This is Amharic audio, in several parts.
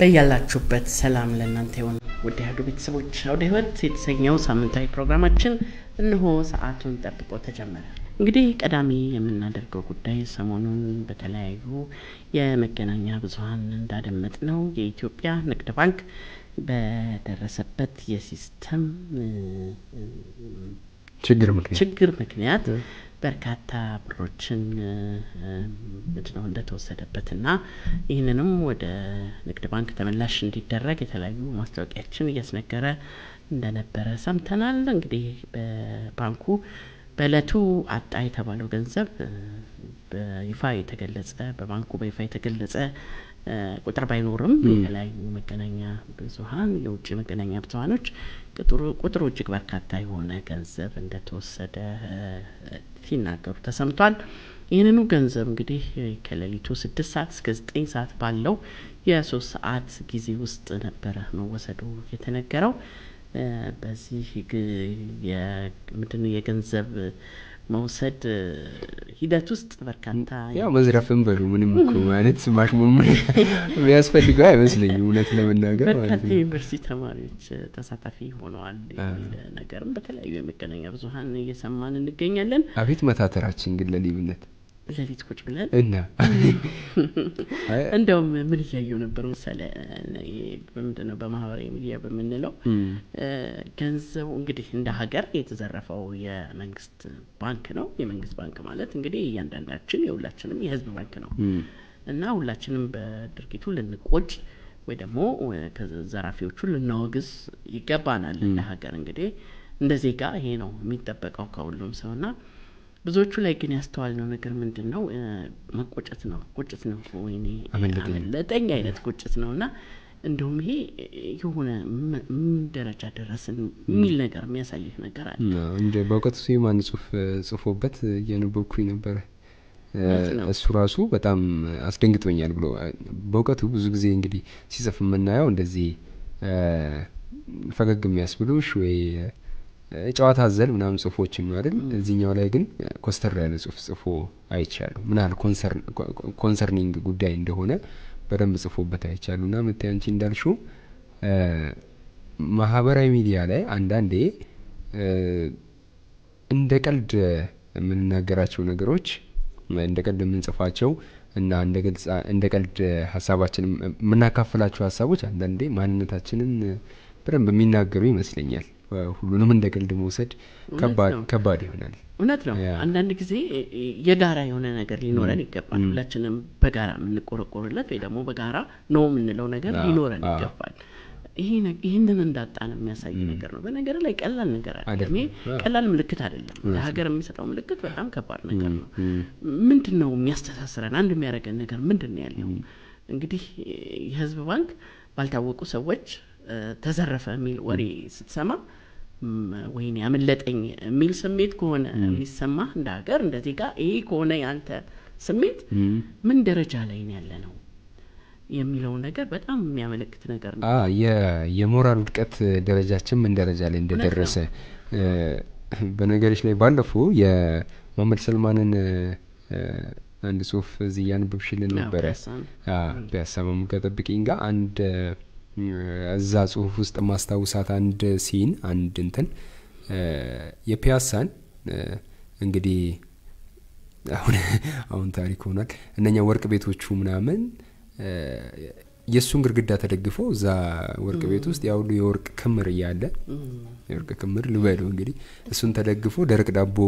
በያላችሁበት ሰላም ለእናንተ ይሆን። ውድ ያዱ ቤተሰቦች አውደ ህይወት የተሰኘው ሳምንታዊ ፕሮግራማችን እንሆ ሰዓቱን ጠብቆ ተጀመረ። እንግዲህ ቀዳሚ የምናደርገው ጉዳይ ሰሞኑን በተለያዩ የመገናኛ ብዙሀን እንዳደመጥ ነው የኢትዮጵያ ንግድ ባንክ በደረሰበት የሲስተም ችግር ምክንያት በርካታ ብሮችን ምንድነው እንደተወሰደበትና ይህንንም ወደ ንግድ ባንክ ተመላሽ እንዲደረግ የተለያዩ ማስታወቂያችን እያስነገረ እንደነበረ ሰምተናል። እንግዲህ በባንኩ በእለቱ አጣ የተባለው ገንዘብ በይፋ የተገለጸ በባንኩ በይፋ የተገለጸ ቁጥር ባይኖርም የተለያዩ መገናኛ ብዙሀን የውጭ መገናኛ ብዙሀኖች ቁጥሩ እጅግ በርካታ የሆነ ገንዘብ እንደተወሰደ ሲናገሩ ተሰምቷል። ይህንኑ ገንዘብ እንግዲህ ከሌሊቱ ስድስት ሰዓት እስከ ዘጠኝ ሰዓት ባለው የሶስት ሰዓት ጊዜ ውስጥ ነበረ መወሰዱ የተነገረው። በዚህ ምንድነው የገንዘብ መውሰድ ሂደት ውስጥ በርካታ ያው መዝረፍን በሉ ምንም እኮ ማለት ስማሽ የሚያስፈልገው አይመስለኝ እውነት ለመናገር በርካታ ዩኒቨርሲቲ ተማሪዎች ተሳታፊ ሆነዋል ነገርም በተለያዩ የመገናኛ ብዙሀን እየሰማን እንገኛለን አቤት መታተራችን ግን ለሊብነት እዚህ ቁጭ ብለን እና እንደውም ምን እያየው ነበር መሰለ ምንድን ነው በማህበራዊ ሚዲያ በምንለው ገንዘቡ እንግዲህ እንደ ሀገር የተዘረፈው የመንግስት ባንክ ነው። የመንግስት ባንክ ማለት እንግዲህ እያንዳንዳችን የሁላችንም የህዝብ ባንክ ነው እና ሁላችንም በድርጊቱ ልንቆጭ ወይ ደግሞ ዘራፊዎቹ ልናወግዝ ይገባናል። እንደ ሀገር እንግዲህ እንደ ዜጋ ይሄ ነው የሚጠበቀው ከሁሉም ሰው እና ብዙዎቹ ላይ ግን ያስተዋልነው ነገር ምንድን ነው? መቆጨት ነው ቁጭት ነው ወይኔ አመለጠኝ አይነት ቁጭት ነው እና እንደውም ይሄ የሆነ ምን ደረጃ ደረስን የሚል ነገር የሚያሳይህ ነገር አለ። በእውቀቱ ስዩማን ጽሁፍ ጽፎበት እያነበብኩኝ ነበረ። እሱ ራሱ በጣም አስደንግጦኛል ብሎ በእውቀቱ ብዙ ጊዜ እንግዲህ ሲጽፍ የምናየው እንደዚህ ፈገግ የሚያስብሉሽ ወይ ጨዋታ ዘል ምናምን ጽሁፎች አይደል። እዚኛው ላይ ግን ኮስተር ያለ ጽሁፍ ጽፎ አይቻሉ ምናል ኮንሰርኒንግ ጉዳይ እንደሆነ በደንብ ጽፎበት አይቻሉ እና ምታይ አንቺ እንዳልሹ ማህበራዊ ሚዲያ ላይ አንዳንዴ እንደ ቀልድ የምንናገራቸው ነገሮች እንደ ቀልድ የምንጽፋቸው እና እንደ ቀልድ ሀሳባችን የምናካፍላቸው ሀሳቦች አንዳንዴ ማንነታችንን በደንብ የሚናገሩ ይመስለኛል። ሁሉንም እንደ ቀልድ መውሰድ ከባድ ይሆናል። እውነት ነው። አንዳንድ ጊዜ የጋራ የሆነ ነገር ሊኖረን ይገባል። ሁላችንም በጋራ የምንቆረቆርለት ወይ ደግሞ በጋራ ነው የምንለው ነገር ሊኖረን ይገባል። ይህንን እንዳጣን የሚያሳይ ነገር ነው። በነገር ላይ ቀላል ነገር አለ። ቀላል ምልክት አይደለም። ለሀገር የሚሰጠው ምልክት በጣም ከባድ ነገር ነው። ምንድን ነው የሚያስተሳስረን? አንድ የሚያደረገን ነገር ምንድን ነው ያለው? እንግዲህ የህዝብ ባንክ ባልታወቁ ሰዎች ተዘረፈ የሚል ወሬ ስትሰማ ወይኔ ያመለጠኝ የሚል ስሜት ከሆነ የሚሰማህ እንደ ሀገር እንደ ዜጋ ይሄ ከሆነ ያንተ ስሜት ምን ደረጃ ላይ ነው ያለ ነው የሚለው ነገር በጣም የሚያመለክት ነገር ነው። የሞራል ውድቀት ደረጃችን ምን ደረጃ ላይ እንደደረሰ በነገሮች ላይ ባለፉ የመሀመድ ሰልማንን አንድ ጽሁፍ እዚህ እያነበብሽልን ነበረ ፒያሳ መሙጋ ጋር አንድ እዛ ጽሁፍ ውስጥ ማስታውሳት አንድ ሲን አንድ እንትን የፒያሳን እንግዲህ አሁን አሁን ታሪክ ሆኗል እነኛ ወርቅ ቤቶቹ ምናምን የእሱን ግርግዳ ተደግፎ እዛ ወርቅ ቤት ውስጥ ያሁሉ የወርቅ ክምር እያለ የወርቅ ክምር ልበሉ እንግዲህ እሱን ተደግፎ ደረቅ ዳቦ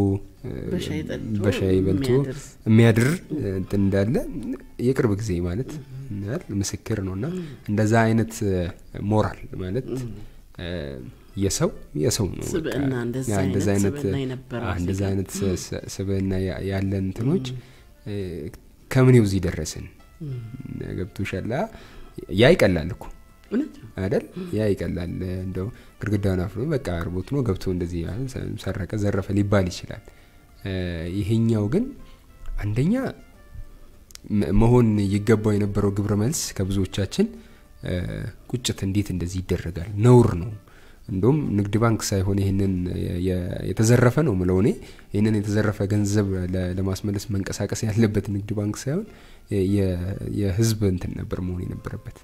በሻይ በልቶ የሚያድር እንትን እንዳለ የቅርብ ጊዜ ማለት ል ምስክር ነው እና እንደዛ አይነት ሞራል ማለት የሰው የሰው ነውእንደዛ አይነት ስብዕና ያለን እንትኖች ከምኔው ይደረስን ገብቱ ሸላ ያ ይቀላል እኮ አይደል? ያ ይቀላል። እንደው ግድግዳውን አፍሮ በቃ ርቦት ነው ገብቶ እንደዚህ ሰረቀ፣ ዘረፈ ሊባል ይችላል። ይሄኛው ግን አንደኛ መሆን ይገባው የነበረው ግብረ መልስ ከብዙዎቻችን ቁጭት፣ እንዴት እንደዚህ ይደረጋል? ነውር ነው። እንዲሁም ንግድ ባንክ ሳይሆን ይህንን የተዘረፈ ነው ምለው እኔ ይህንን የተዘረፈ ገንዘብ ለማስመለስ መንቀሳቀስ ያለበት ንግድ ባንክ ሳይሆን የህዝብ እንትን ነበር መሆን የነበረበት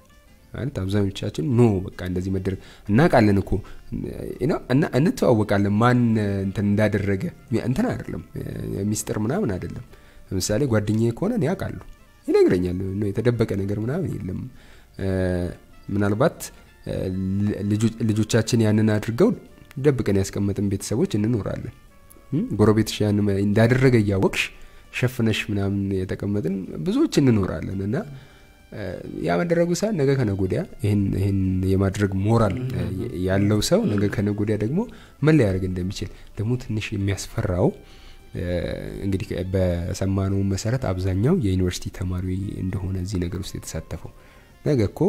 ማለት አብዛኞቻችን ኖ በቃ እንደዚህ መደረግ እናውቃለን እኮ እና እንተዋወቃለን ማን እንትን እንዳደረገ እንትን አይደለም ሚስጥር ምናምን አይደለም ለምሳሌ ጓደኛ ከሆነ ያውቃሉ ይነግረኛል የተደበቀ ነገር ምናምን የለም ምናልባት ልጆቻችን ያንን አድርገው ደብቀን ያስቀመጥን ቤተሰቦች እንኖራለን ጎረቤትሽ ያን እንዳደረገ እያወቅሽ ሸፍነሽ ምናምን የተቀመጥን ብዙዎች እንኖራለን እና ያ መደረጉ ሳይሆን ነገ ከነጎዲያ ይህን የማድረግ ሞራል ያለው ሰው ነገ ከነጎዲያ ደግሞ ምን ሊያደርግ እንደሚችል ደግሞ ትንሽ የሚያስፈራው እንግዲህ በሰማነው መሰረት አብዛኛው የዩኒቨርሲቲ ተማሪ እንደሆነ እዚህ ነገር ውስጥ የተሳተፈው ነገ እኮ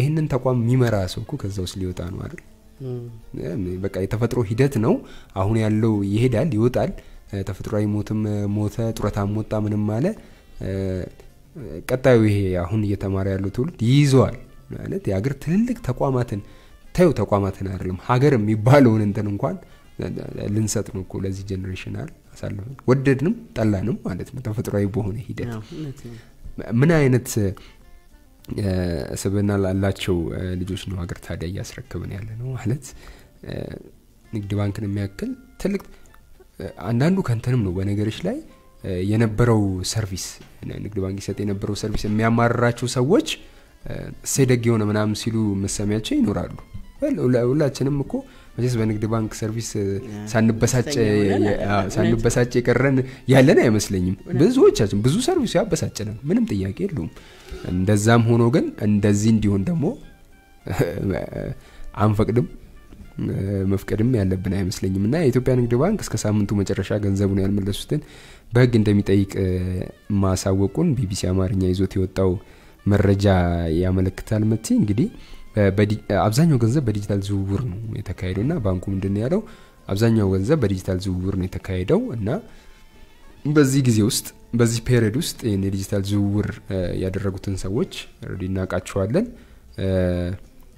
ይህንን ተቋም የሚመራ ሰው እኮ ከዛ ውስጥ ሊወጣ ነው አይደል በቃ የተፈጥሮ ሂደት ነው አሁን ያለው ይሄዳል ይወጣል ተፈጥሯዊ ሞትም ሞተ፣ ጡረታም ወጣ፣ ምንም አለ። ቀጣዩ ይሄ አሁን እየተማረ ያሉ ትውልድ ይይዘዋል ማለት የሀገር ትልልቅ ተቋማትን ተዩ ተቋማትን አይደለም ሀገር የሚባለውን እንትን እንኳን ልንሰጥ ነው እኮ ለዚህ ጀኔሬሽን አል አሳልፈን ወደድንም ጠላንም ማለት ነው ተፈጥሯዊ በሆነ ሂደት ምን አይነት ስብና ላላቸው ልጆች ነው ሀገር ታዲያ እያስረክብን ያለ ነው ማለት ንግድ ባንክን የሚያክል ትልቅ አንዳንዱ ከንተንም ነው በነገሮች ላይ የነበረው ሰርቪስ ንግድ ባንክ ይሰጥ የነበረው ሰርቪስ የሚያማርራቸው ሰዎች ሴደግ የሆነ ምናምን ሲሉ መሰሚያቸው ይኖራሉ። ሁላችንም እኮ መቼስ በንግድ ባንክ ሰርቪስ ሳንበሳጭ የቀረን ያለን አይመስለኝም። ብዙዎቻችን ብዙ ሰርቪሱ ያበሳጭናል፣ ምንም ጥያቄ የለውም። እንደዛም ሆኖ ግን እንደዚህ እንዲሆን ደግሞ አንፈቅድም። መፍቀድም ያለብን አይመስለኝም እና የኢትዮጵያ ንግድ ባንክ እስከ ሳምንቱ መጨረሻ ገንዘቡን ያልመለሱትን በህግ እንደሚጠይቅ ማሳወቁን ቢቢሲ አማርኛ ይዞት የወጣው መረጃ ያመለክታል። መቲ እንግዲህ አብዛኛው ገንዘብ በዲጂታል ዝውውር ነው የተካሄደው እና ባንኩ ምንድን ያለው አብዛኛው ገንዘብ በዲጂታል ዝውውር ነው የተካሄደው እና በዚህ ጊዜ ውስጥ በዚህ ፔሪድ ውስጥ ይህን የዲጂታል ዝውውር ያደረጉትን ሰዎች ረዲ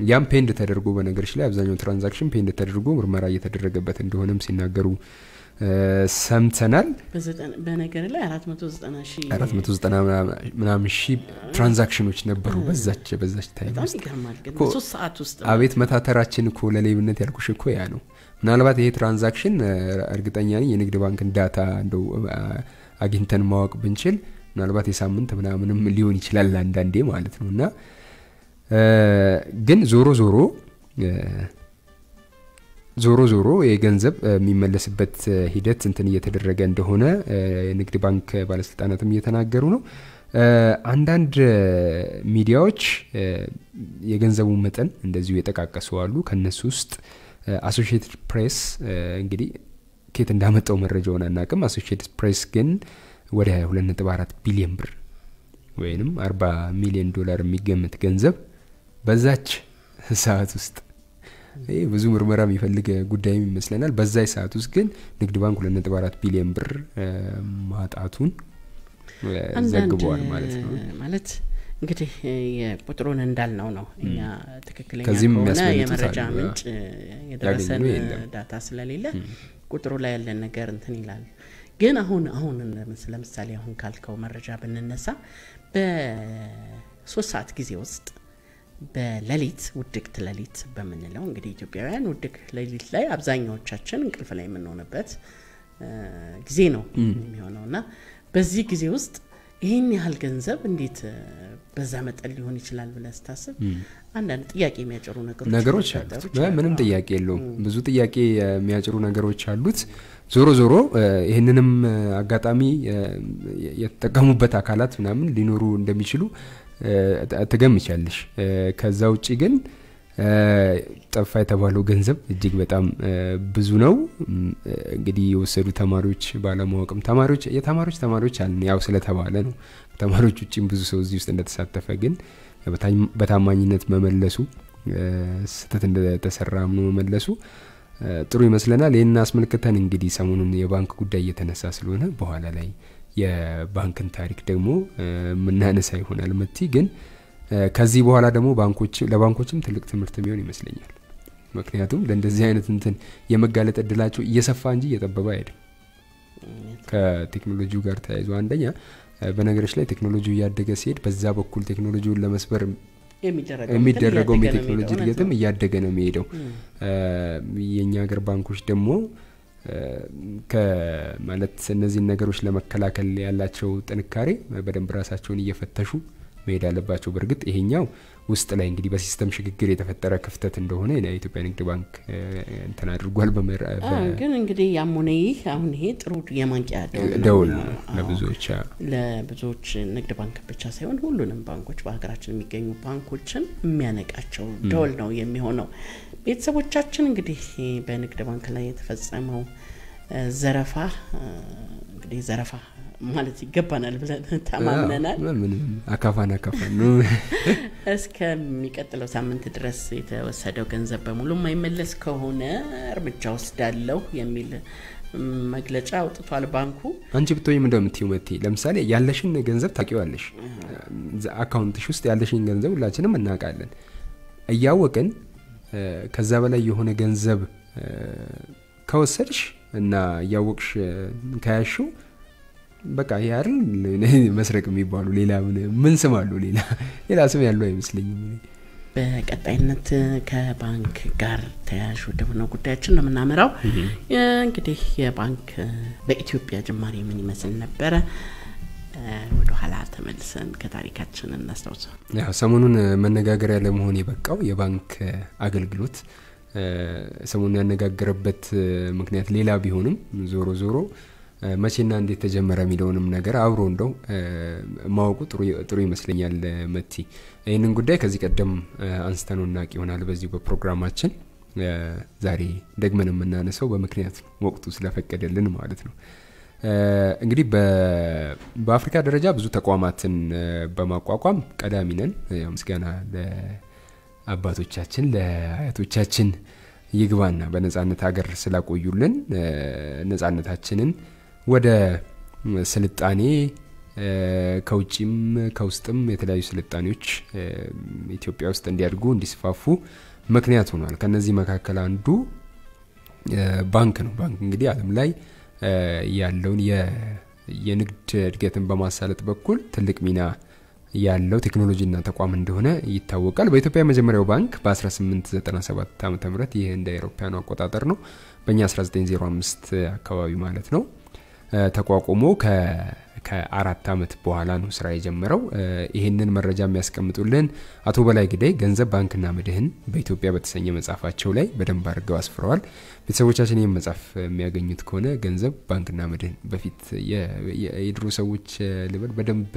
ያም ፔንድ ተደርጎ በነገሮች ላይ አብዛኛው ትራንዛክሽን ፔንድ ተደርጎ ምርመራ እየተደረገበት እንደሆነም ሲናገሩ ሰምተናል። በነገር ላይ 490 ምናምን ሺህ ትራንዛክሽኖች ነበሩ በዛች በዛች አቤት መታተራችን እኮ ለሌብነት ያልኩሽ እኮ ያ ነው። ምናልባት ይሄ ትራንዛክሽን እርግጠኛ ነኝ የንግድ ባንክን ዳታ እንደው አግኝተን ማወቅ ብንችል ምናልባት የሳምንት ምናምንም ሊሆን ይችላል አንዳንዴ ማለት ነው እና ግን ዞሮ ዞሮ ዞሮ ዞሮ የገንዘብ የሚመለስበት ሂደት እንትን እየተደረገ እንደሆነ የንግድ ባንክ ባለስልጣናትም እየተናገሩ ነው። አንዳንድ ሚዲያዎች የገንዘቡ መጠን እንደዚሁ የጠቃቀሱ አሉ። ከነሱ ውስጥ አሶሽትድ ፕሬስ እንግዲህ ኬት እንዳመጣው መረጃውን አናቅም። አሶሽትድ ፕሬስ ግን ወደ 2.4 ቢሊዮን ብር ወይም 40 ሚሊዮን ዶላር የሚገመት ገንዘብ በዛች ሰዓት ውስጥ ይህ ብዙ ምርመራ የሚፈልግ ጉዳይም ይመስለናል። በዛች ሰዓት ውስጥ ግን ንግድ ባንክ ሁለት ነጥብ አራት ቢሊዮን ብር ማጣቱን ዘግበዋል ማለት ነው። ማለት እንግዲህ የቁጥሩን እንዳልነው ነው። እኛ ትክክለኛ ከሆነ የመረጃ ምንጭ የደረሰን ዳታ ስለሌለ ቁጥሩ ላይ ያለን ነገር እንትን ይላል። ግን አሁን አሁን ለምሳሌ አሁን ካልከው መረጃ ብንነሳ በሶስት ሰዓት ጊዜ ውስጥ በሌሊት ውድቅት ሌሊት በምንለው እንግዲህ ኢትዮጵያውያን ውድቅ ሌሊት ላይ አብዛኛዎቻችን እንቅልፍ ላይ የምንሆንበት ጊዜ ነው የሚሆነው እና በዚህ ጊዜ ውስጥ ይህን ያህል ገንዘብ እንዴት በዛ መጠን ሊሆን ይችላል ብለ ስታስብ አንዳንድ ጥያቄ የሚያጭሩ ነገሮች ነገሮች አሉት። ምንም ጥያቄ የለውም። ብዙ ጥያቄ የሚያጭሩ ነገሮች አሉት። ዞሮ ዞሮ ይህንንም አጋጣሚ የተጠቀሙበት አካላት ምናምን ሊኖሩ እንደሚችሉ ትገምቻለሽ። ከዛ ውጭ ግን ጠፋ የተባለው ገንዘብ እጅግ በጣም ብዙ ነው። እንግዲህ የወሰዱ ተማሪዎች ባለማወቅም ተማሪዎች የተማሪዎች ተማሪዎች አለ ያው ስለተባለ ነው። ተማሪዎች ውጭም ብዙ ሰው እዚህ ውስጥ እንደተሳተፈ ግን በታማኝነት መመለሱ ስህተት እንደተሰራ ምኖ መመለሱ ጥሩ ይመስለናል። ይህን አስመልክተን እንግዲህ ሰሞኑን የባንክ ጉዳይ እየተነሳ ስለሆነ በኋላ ላይ የባንክን ታሪክ ደግሞ የምናነሳ ይሆናል። መቲ ግን ከዚህ በኋላ ደግሞ ለባንኮችም ትልቅ ትምህርት የሚሆን ይመስለኛል። ምክንያቱም ለእንደዚህ አይነት እንትን የመጋለጥ እድላቸው እየሰፋ እንጂ እየጠበበ አይሄድም። ከቴክኖሎጂው ጋር ተያይዞ አንደኛ በነገሮች ላይ ቴክኖሎጂው እያደገ ሲሄድ በዛ በኩል ቴክኖሎጂውን ለመስበር የሚደረገውም የቴክኖሎጂ እድገትም እያደገ ነው የሚሄደው። የእኛ ሀገር ባንኮች ደግሞ ማለት እነዚህን ነገሮች ለመከላከል ያላቸው ጥንካሬ በደንብ ራሳቸውን እየፈተሹ መሄድ አለባቸው። በእርግጥ ይሄኛው ውስጥ ላይ እንግዲህ በሲስተም ሽግግር የተፈጠረ ክፍተት እንደሆነ የኢትዮጵያ ንግድ ባንክ እንትን አድርጓል። ግን እንግዲህ ያሞነ ይህ አሁን ይሄ ጥሩ የማንቂያ ደውል ነው ለብዙዎች ለብዙዎች ንግድ ባንክ ብቻ ሳይሆን ሁሉንም ባንኮች በሀገራችን የሚገኙ ባንኮችን የሚያነቃቸው ደውል ነው የሚሆነው። ቤተሰቦቻችን እንግዲህ በንግድ ባንክ ላይ የተፈጸመው ዘረፋ እንግዲህ ዘረፋ ማለት ይገባናል ብለን ተማምነናል። አካፋን አካፋን እስከሚቀጥለው ሳምንት ድረስ የተወሰደው ገንዘብ በሙሉ የማይመለስ ከሆነ እርምጃ ወስዳለሁ የሚል መግለጫ አውጥቷል ባንኩ። አንቺ ብትሆኝ ምንድን መቴ ለምሳሌ ያለሽን ገንዘብ ታቂዋለሽ አካውንትሽ ውስጥ ያለሽን ገንዘብ ሁላችንም እናውቃለን። እያወቅን ከዛ በላይ የሆነ ገንዘብ ከወሰድሽ እና እያወቅሽ ከያሽው በቃ ይሄ አይደል መስረቅ የሚባሉ ሌላ ምን ስም አሉ ሌላ ሌላ ስም ያለው አይመስለኝም። በቀጣይነት ከባንክ ጋር ተያያዥ ወደሆነ ጉዳያችን ነው የምናመራው። እንግዲህ የባንክ በኢትዮጵያ ጅማሬ ምን ይመስል ነበረ? ወደ ኋላ ተመልሰን ከታሪካችን እናስታውሰው። ሰሞኑን መነጋገሪያ ለመሆን የበቃው የባንክ አገልግሎት ሰሞኑን ያነጋገረበት ምክንያት ሌላ ቢሆንም ዞሮ ዞሮ መቼና እንዴት ተጀመረ የሚለውንም ነገር አብሮ እንደው ማወቁ ጥሩ ይመስለኛል። መቲ ይህንን ጉዳይ ከዚህ ቀደም አንስተን እናቅ ይሆናል በዚሁ በፕሮግራማችን ዛሬ ደግመን የምናነሰው በምክንያት ወቅቱ ስለፈቀደልን ማለት ነው። እንግዲህ በአፍሪካ ደረጃ ብዙ ተቋማትን በማቋቋም ቀዳሚ ነን። ምስጋና ለአባቶቻችን ለአያቶቻችን ይግባና በነጻነት ሀገር ስላቆዩልን ነጻነታችንን ወደ ስልጣኔ ከውጭም ከውስጥም የተለያዩ ስልጣኔዎች ኢትዮጵያ ውስጥ እንዲያድጉ እንዲስፋፉ ምክንያት ሆኗል። ከነዚህ መካከል አንዱ ባንክ ነው። ባንክ እንግዲህ አለም ላይ ያለውን የንግድ እድገትን በማሳለጥ በኩል ትልቅ ሚና ያለው ቴክኖሎጂና ተቋም እንደሆነ ይታወቃል። በኢትዮጵያ የመጀመሪያው ባንክ በ1897 ዓ ም ይህ እንደ አውሮፓውያኑ አቆጣጠር ነው። በእኛ 1905 አካባቢ ማለት ነው። ተቋቁሞ ከአራት ዓመት በኋላ ነው ስራ የጀመረው። ይህንን መረጃ የሚያስቀምጡልን አቶ በላይ ግዳይ ገንዘብ ባንክና መድህን በኢትዮጵያ በተሰኘ መጽሐፋቸው ላይ በደንብ አድርገው አስፍረዋል። ቤተሰቦቻችን ይህም መጽሐፍ የሚያገኙት ከሆነ ገንዘብ ባንክና መድህን በፊት የድሮ ሰዎች ልበል በደንብ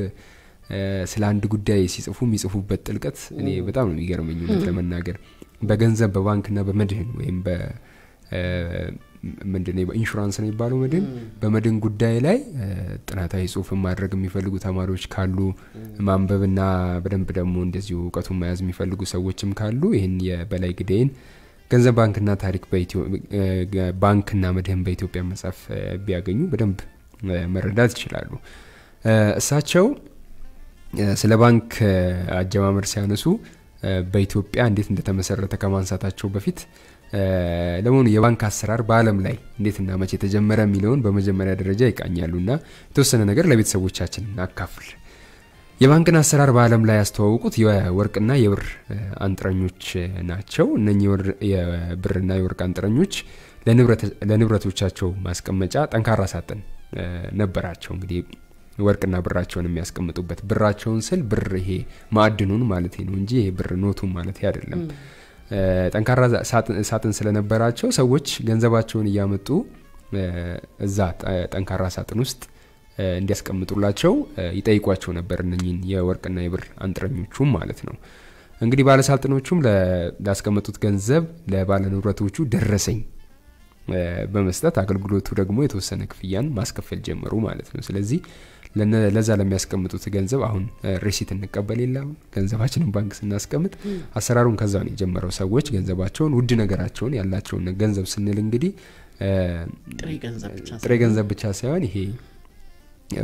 ስለ አንድ ጉዳይ ሲጽፉ የሚጽፉበት ጥልቀት እኔ በጣም ነው የሚገርመኝ ለመናገር በገንዘብ በባንክና በመድህን ወይም ምንድን ኢንሹራንስ ነው የሚባለው መድን በመድን ጉዳይ ላይ ጥናታዊ ጽሁፍን ማድረግ የሚፈልጉ ተማሪዎች ካሉ ማንበብና በደንብ ደግሞ እንደዚሁ እውቀቱን መያዝ የሚፈልጉ ሰዎችም ካሉ ይህን የበላይ ግደይን ገንዘብ ባንክና ታሪክ ባንክና መድህን በኢትዮጵያ መጽሐፍ ቢያገኙ በደንብ መረዳት ይችላሉ። እሳቸው ስለ ባንክ አጀማመር ሲያነሱ በኢትዮጵያ እንዴት እንደተመሰረተ ከማንሳታቸው በፊት ለመሆኑ የባንክ አሰራር በአለም ላይ እንዴትና መቼ የተጀመረ የሚለውን በመጀመሪያ ደረጃ ይቃኛሉና የተወሰነ ነገር ለቤተሰቦቻችን አካፍል። የባንክን አሰራር በአለም ላይ ያስተዋውቁት የወርቅና የብር አንጥረኞች ናቸው። እነኚህ የብርና የወርቅ አንጥረኞች ለንብረቶቻቸው ማስቀመጫ ጠንካራ ሳጥን ነበራቸው። እንግዲህ ወርቅና ብራቸውን የሚያስቀምጡበት ብራቸውን ስል ብር ይሄ ማዕድኑን ማለት ነው እንጂ ይሄ ብር ኖቱን ማለት አይደለም። ጠንካራ ሳጥን ስለነበራቸው ሰዎች ገንዘባቸውን እያመጡ እዛ ጠንካራ ሳጥን ውስጥ እንዲያስቀምጡላቸው ይጠይቋቸው ነበር እነኝን የወርቅና የብር አንጥረኞቹም ማለት ነው። እንግዲህ ባለሳጥኖቹም ላስቀመጡት ገንዘብ ለባለ ንብረቶቹ ደረሰኝ በመስጠት አገልግሎቱ ደግሞ የተወሰነ ክፍያን ማስከፈል ጀመሩ ማለት ነው። ስለዚህ ለዛ ለሚያስቀምጡት ገንዘብ አሁን ሪሲት እንቀበል የለም ገንዘባችንን ባንክ ስናስቀምጥ አሰራሩን ከዛ ነው የጀመረው። ሰዎች ገንዘባቸውን ውድ ነገራቸውን ያላቸውን ገንዘብ ስንል እንግዲህ ጥሬ ገንዘብ ብቻ ሳይሆን ይሄ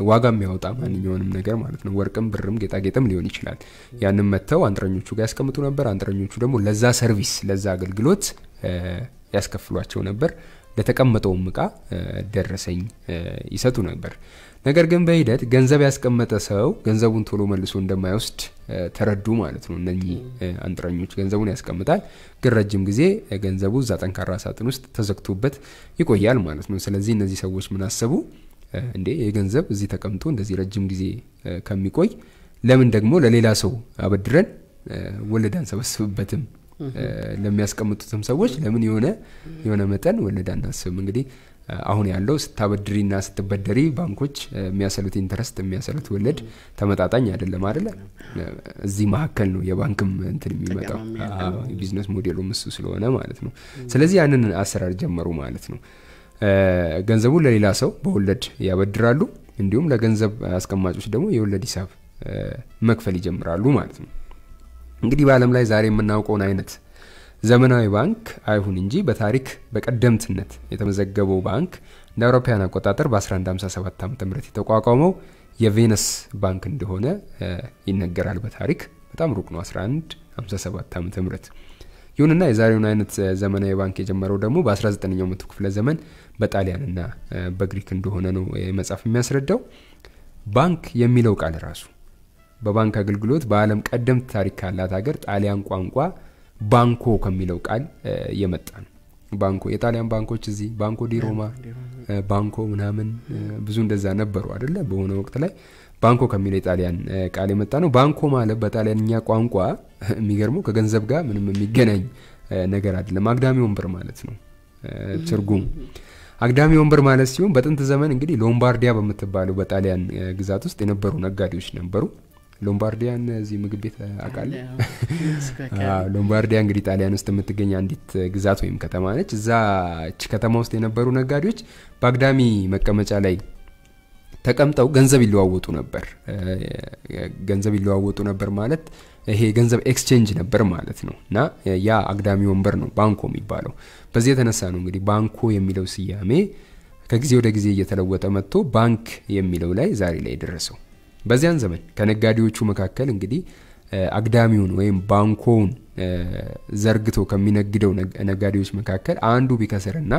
ዋጋ የሚያወጣ ማንኛውንም ነገር ማለት ነው። ወርቅም፣ ብርም፣ ጌጣጌጥም ሊሆን ይችላል። ያንም መጥተው አንጥረኞቹ ጋር ያስቀምጡ ነበር። አንጥረኞቹ ደግሞ ለዛ ሰርቪስ ለዛ አገልግሎት ያስከፍሏቸው ነበር። ለተቀመጠውም እቃ ደረሰኝ ይሰጡ ነበር። ነገር ግን በሂደት ገንዘብ ያስቀመጠ ሰው ገንዘቡን ቶሎ መልሶ እንደማይወስድ ተረዱ ማለት ነው። እነኚህ አንጥረኞች ገንዘቡን ያስቀምጣል፣ ግን ረጅም ጊዜ ገንዘቡ እዛ ጠንካራ ሳጥን ውስጥ ተዘግቶበት ይቆያል ማለት ነው። ስለዚህ እነዚህ ሰዎች ምን አሰቡ? እንዴ የገንዘብ እዚህ ተቀምጦ እንደዚህ ረጅም ጊዜ ከሚቆይ ለምን ደግሞ ለሌላ ሰው አበድረን ወለድ አንሰበስብበትም? ለሚያስቀምጡትም ሰዎች ለምን የሆነ የሆነ መጠን ወለድ አናስብም? እንግዲህ አሁን ያለው ስታበድሪና ስትበደሪ ባንኮች የሚያሰሉት ኢንተረስት የሚያሰሉት ወለድ ተመጣጣኝ አይደለም አደለ እዚህ መካከል ነው የባንክም እንትን የሚመጣው ቢዝነስ ሞዴሉ ምሱ ስለሆነ ማለት ነው ስለዚህ ያንን አሰራር ጀመሩ ማለት ነው ገንዘቡ ለሌላ ሰው በወለድ ያበድራሉ እንዲሁም ለገንዘብ አስቀማጮች ደግሞ የወለድ ሂሳብ መክፈል ይጀምራሉ ማለት ነው እንግዲህ በአለም ላይ ዛሬ የምናውቀውን አይነት ዘመናዊ ባንክ አይሁን እንጂ በታሪክ በቀደምትነት የተመዘገበው ባንክ እንደ አውሮፓውያን አቆጣጠር በ1157 ዓ ም የተቋቋመው የቬነስ ባንክ እንደሆነ ይነገራል። በታሪክ በጣም ሩቅ ነው፣ 1157 ዓ ም ይሁንና የዛሬውን አይነት ዘመናዊ ባንክ የጀመረው ደግሞ በ19ኛው መቶ ክፍለ ዘመን በጣሊያንና በግሪክ እንደሆነ ነው መጽሐፍ የሚያስረዳው። ባንክ የሚለው ቃል ራሱ በባንክ አገልግሎት በዓለም ቀደምት ታሪክ ካላት ሀገር ጣሊያን ቋንቋ ባንኮ ከሚለው ቃል የመጣ ነው። ባንኮ የጣሊያን ባንኮች እዚህ ባንኮ ዲ ሮማ፣ ባንኮ ምናምን ብዙ እንደዛ ነበሩ አደለ? በሆነ ወቅት ላይ ባንኮ ከሚለው የጣሊያን ቃል የመጣ ነው። ባንኮ ማለት በጣሊያንኛ ቋንቋ የሚገርመው ከገንዘብ ጋር ምንም የሚገናኝ ነገር አይደለም። አግዳሚ ወንበር ማለት ነው ትርጉሙ። አግዳሚ ወንበር ማለት ሲሆን በጥንት ዘመን እንግዲህ ሎምባርዲያ በምትባለው በጣሊያን ግዛት ውስጥ የነበሩ ነጋዴዎች ነበሩ። ሎምባርዲያን እዚህ ምግብ ቤት አውቃለሁ። ሎምባርዲያ እንግዲህ ጣሊያን ውስጥ የምትገኝ አንዲት ግዛት ወይም ከተማ ነች። እዛች ከተማ ውስጥ የነበሩ ነጋዴዎች በአግዳሚ መቀመጫ ላይ ተቀምጠው ገንዘብ ይለዋወጡ ነበር። ገንዘብ ይለዋወጡ ነበር ማለት ይሄ ገንዘብ ኤክስቼንጅ ነበር ማለት ነው እና ያ አግዳሚ ወንበር ነው ባንኮ የሚባለው። በዚህ የተነሳ ነው እንግዲህ ባንኮ የሚለው ስያሜ ከጊዜ ወደ ጊዜ እየተለወጠ መጥቶ ባንክ የሚለው ላይ ዛሬ ላይ የደረሰው። በዚያን ዘመን ከነጋዴዎቹ መካከል እንግዲህ አግዳሚውን ወይም ባንኮውን ዘርግቶ ከሚነግደው ነጋዴዎች መካከል አንዱ ቢከስርና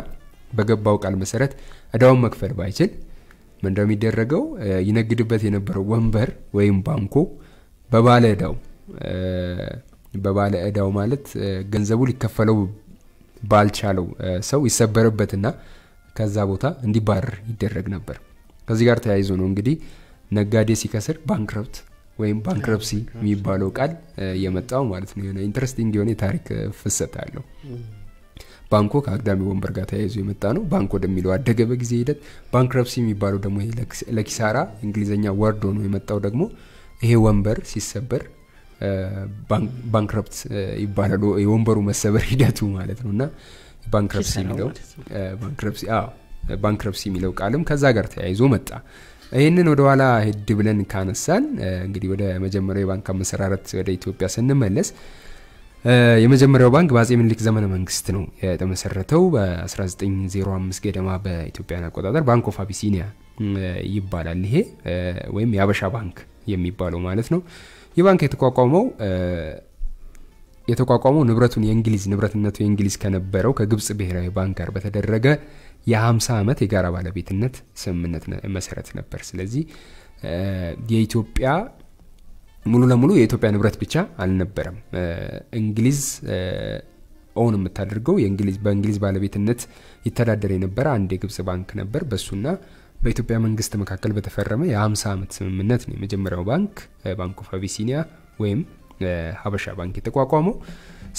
በገባው ቃል መሰረት እዳውን መክፈል ባይችል ምን እንደሚደረገው ይነግድበት የነበረው ወንበር ወይም ባንኮ በባለ እዳው በባለ እዳው ማለት ገንዘቡ ሊከፈለው ባልቻለው ሰው ይሰበርበትና ከዛ ቦታ እንዲባረር ይደረግ ነበር። ከዚህ ጋር ተያይዞ ነው እንግዲህ ነጋዴ ሲከስር ባንክረፕት ወይም ባንክረፕሲ የሚባለው ቃል የመጣው ማለት ነው። የሆነ ኢንትረስቲንግ የሆነ የታሪክ ፍሰት አለው። ባንኮ ከአግዳሚ ወንበር ጋር ተያይዞ የመጣ ነው። ባንክ ወደሚለው አደገ በጊዜ ሂደት። ባንክረፕሲ የሚባለው ደግሞ ለኪሳራ እንግሊዝኛ ወርድ ሆኖ የመጣው ደግሞ ይሄ ወንበር ሲሰበር ባንክረፕት ይባላሉ የወንበሩ መሰበር ሂደቱ ማለት ነው እና ባንክረፕሲ የሚለው ባንክረፕሲ የሚለው ቃልም ከዛ ጋር ተያይዞ መጣ። ይህንን ወደ ኋላ ሄድ ብለን ካነሳን እንግዲህ ወደ መጀመሪያው የባንክ አመሰራረት ወደ ኢትዮጵያ ስንመለስ የመጀመሪያው ባንክ በአጼ ምኒልክ ዘመነ መንግስት ነው የተመሰረተው በ1905 ገደማ በኢትዮጵያን አቆጣጠር ባንክ ኦፍ አቢሲኒያ ይባላል ይሄ ወይም የአበሻ ባንክ የሚባለው ማለት ነው ይህ ባንክ የተቋቋመው የተቋቋመው ንብረቱን የእንግሊዝ ንብረትነቱ የእንግሊዝ ከነበረው ከግብፅ ብሔራዊ ባንክ ጋር በተደረገ የ50 ዓመት የጋራ ባለቤትነት ስምምነት መሰረት ነበር። ስለዚህ የኢትዮጵያ ሙሉ ለሙሉ የኢትዮጵያ ንብረት ብቻ አልነበረም። እንግሊዝ ኦን የምታደርገው የእንግሊዝ በእንግሊዝ ባለቤትነት ይተዳደር የነበረ አንድ የግብጽ ባንክ ነበር። በሱና በኢትዮጵያ መንግስት መካከል በተፈረመ የ50 ዓመት ስምምነት ነው የመጀመሪያው ባንክ ባንክ ኦፍ አቢሲኒያ ወይም ሀበሻ ባንክ የተቋቋመው።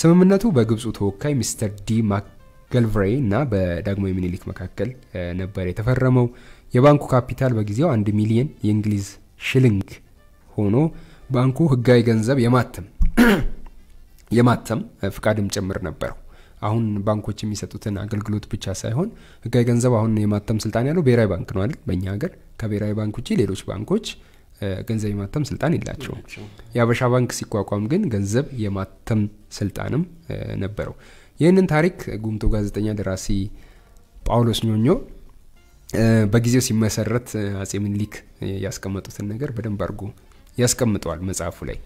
ስምምነቱ በግብፁ ተወካይ ሚስተር ዲ ማክ ገልቭሬ እና በዳግማዊ ምኒልክ መካከል ነበር የተፈረመው። የባንኩ ካፒታል በጊዜው አንድ ሚሊየን የእንግሊዝ ሽልንግ ሆኖ ባንኩ ህጋዊ ገንዘብ የማተም የማተም ፍቃድም ጭምር ነበረው። አሁን ባንኮች የሚሰጡትን አገልግሎት ብቻ ሳይሆን ህጋዊ ገንዘብ አሁን የማተም ስልጣን ያለው ብሔራዊ ባንክ ነው አይደል? በእኛ ሀገር ከብሔራዊ ባንክ ውጭ ሌሎች ባንኮች ገንዘብ የማተም ስልጣን የላቸውም። የአበሻ ባንክ ሲቋቋም ግን ገንዘብ የማተም ስልጣንም ነበረው። ይህንን ታሪክ ጉምቶ ጋዜጠኛ ደራሲ ጳውሎስ ኞኞ በጊዜው ሲመሰረት አጼ ምኒልክ ያስቀመጡትን ነገር በደንብ አድርጎ ያስቀምጠዋል መጽሐፉ ላይ።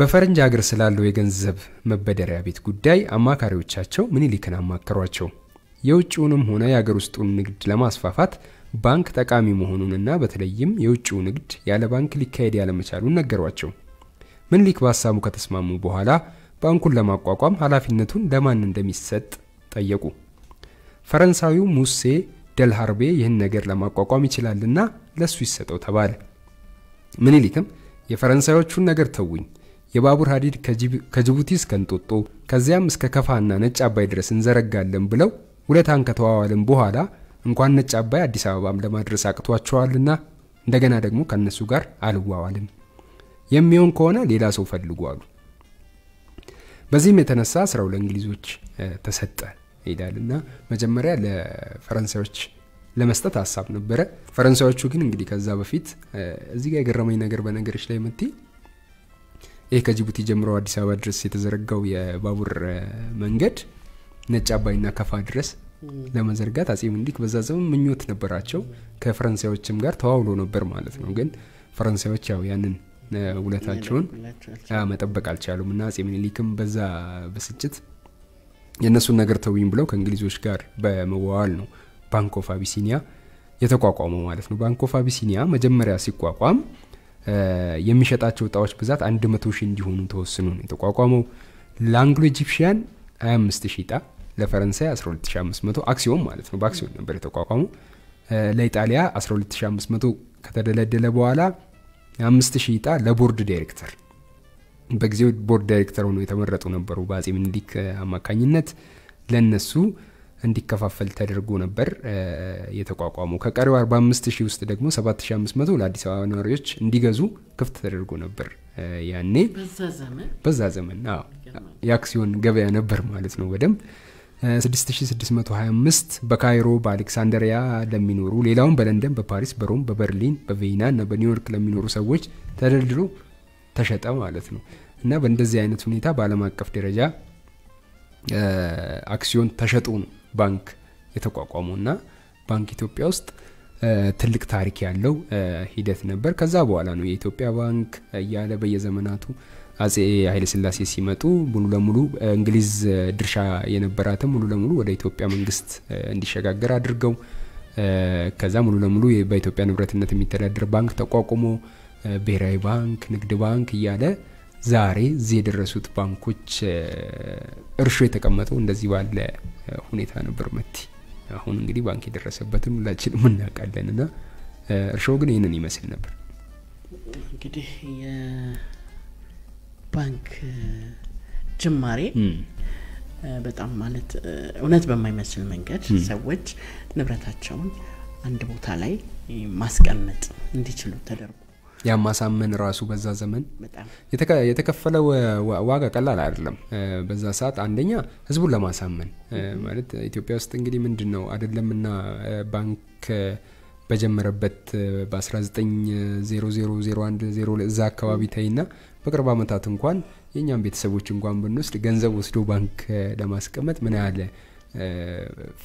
በፈረንጅ ሀገር ስላለው የገንዘብ መበደሪያ ቤት ጉዳይ አማካሪዎቻቸው ምኒልክን አማከሯቸው። የውጭውንም ሆነ የአገር ውስጡን ንግድ ለማስፋፋት ባንክ ጠቃሚ መሆኑንና በተለይም የውጭው ንግድ ያለ ባንክ ሊካሄድ ያለመቻሉን ነገሯቸው። ምኒልክ በሀሳቡ ከተስማሙ በኋላ ባንኩን ለማቋቋም ኃላፊነቱን ለማን እንደሚሰጥ ጠየቁ። ፈረንሳዊው ሙሴ ደልሃርቤ ይህን ነገር ለማቋቋም ይችላልና ለሱ ይሰጠው ተባለ። ምኒልክም የፈረንሳዮቹን ነገር ተውኝ፣ የባቡር ሀዲድ ከጅቡቲ እስከ እንጦጦ ከዚያም እስከ ከፋና ነጭ አባይ ድረስ እንዘረጋለን ብለው ውለታን ከተዋዋልን በኋላ እንኳን ነጭ አባይ አዲስ አበባም ለማድረስ አቅቷቸዋልና እንደገና ደግሞ ከነሱ ጋር አልዋዋልም። የሚሆን ከሆነ ሌላ ሰው ፈልጉ አሉ። በዚህም የተነሳ ስራው ለእንግሊዞች ተሰጠ ይላል እና መጀመሪያ ለፈረንሳዮች ለመስጠት ሀሳብ ነበረ። ፈረንሳዮቹ ግን እንግዲህ ከዛ በፊት እዚህ ጋር የገረመኝ ነገር በነገሮች ላይ መቲ ይህ ከጅቡቲ ጀምሮ አዲስ አበባ ድረስ የተዘረጋው የባቡር መንገድ ነጭ አባይና ከፋ ድረስ ለመዘርጋት አጼ ምኒልክ በዛ ዘመን ምኞት ነበራቸው። ከፈረንሳዮችም ጋር ተዋውሎ ነበር ማለት ነው። ግን ፈረንሳዮች ያው ያንን ውለታቸውን መጠበቅ አልቻሉም እና አጼ ምኒልክም በዛ ብስጭት የእነሱን ነገር ተውኝ ብለው ከእንግሊዞች ጋር በመዋዋል ነው ባንክ ኦፍ አቢሲኒያ የተቋቋመው ማለት ነው። ባንክ ኦፍ አቢሲኒያ መጀመሪያ ሲቋቋም የሚሸጣቸው እጣዎች ብዛት 100 ሺህ እንዲሆኑ ተወስኖ ነው የተቋቋመው። ለአንግሎ ኢጂፕሽያን 25 ሺህ እጣ፣ ለፈረንሳይ 12500 አክሲዮን ማለት ነው። በአክሲዮን ነበር የተቋቋመው። ለኢጣሊያ 12500 ከተደለደለ በኋላ የአምስት ሺህ ይጣ ለቦርድ ዳይሬክተር በጊዜው ቦርድ ዳይሬክተር ሆኖ የተመረጡ ነበሩ በአጼ ምኒልክ አማካኝነት ለነሱ እንዲከፋፈል ተደርጎ ነበር የተቋቋመው። ከቀሪው 45 ሺህ ውስጥ ደግሞ 7500 ለአዲስ አበባ ነዋሪዎች እንዲገዙ ክፍት ተደርጎ ነበር። ያኔ በዛ ዘመን የአክሲዮን ገበያ ነበር ማለት ነው በደንብ 6625 በካይሮ በአሌክሳንደሪያ ለሚኖሩ ሌላውን በለንደን፣ በፓሪስ፣ በሮም፣ በበርሊን፣ በቬይና እና በኒውዮርክ ለሚኖሩ ሰዎች ተደርድሮ ተሸጠ ማለት ነው እና በእንደዚህ አይነት ሁኔታ በአለም አቀፍ ደረጃ አክሲዮን ተሸጦ ነው ባንክ የተቋቋሙ እና ባንክ ኢትዮጵያ ውስጥ ትልቅ ታሪክ ያለው ሂደት ነበር። ከዛ በኋላ ነው የኢትዮጵያ ባንክ እያለ በየዘመናቱ አጼ ኃይለስላሴ ሲመጡ ሙሉ ለሙሉ እንግሊዝ ድርሻ የነበራትም ሙሉ ለሙሉ ወደ ኢትዮጵያ መንግስት እንዲሸጋገር አድርገው ከዛ ሙሉ ለሙሉ በኢትዮጵያ ንብረትነት የሚተዳደር ባንክ ተቋቁሞ ብሔራዊ ባንክ፣ ንግድ ባንክ እያለ ዛሬ እዚህ የደረሱት ባንኮች እርሾ የተቀመጠው እንደዚህ ባለ ሁኔታ ነበር። መቲ አሁን እንግዲህ ባንክ የደረሰበትን ሁላችንም እናውቃለን እና እርሾ ግን ይህንን ይመስል ነበር እንግዲህ ባንክ ጅማሬ በጣም ማለት እውነት በማይመስል መንገድ ሰዎች ንብረታቸውን አንድ ቦታ ላይ ማስቀመጥ እንዲችሉ ተደርጎ ያማሳመን ራሱ በዛ ዘመን የተከፈለ ዋጋ ቀላል አይደለም። በዛ ሰዓት አንደኛ ህዝቡን ለማሳመን ማለት ኢትዮጵያ ውስጥ እንግዲህ ምንድን ነው አይደለምና ባንክ በጀመረበት በ1900 እዛ አካባቢ ተይና በቅርብ ዓመታት እንኳን የእኛም ቤተሰቦች እንኳን ብንወስድ ገንዘብ ወስዶ ባንክ ለማስቀመጥ ምን ያለ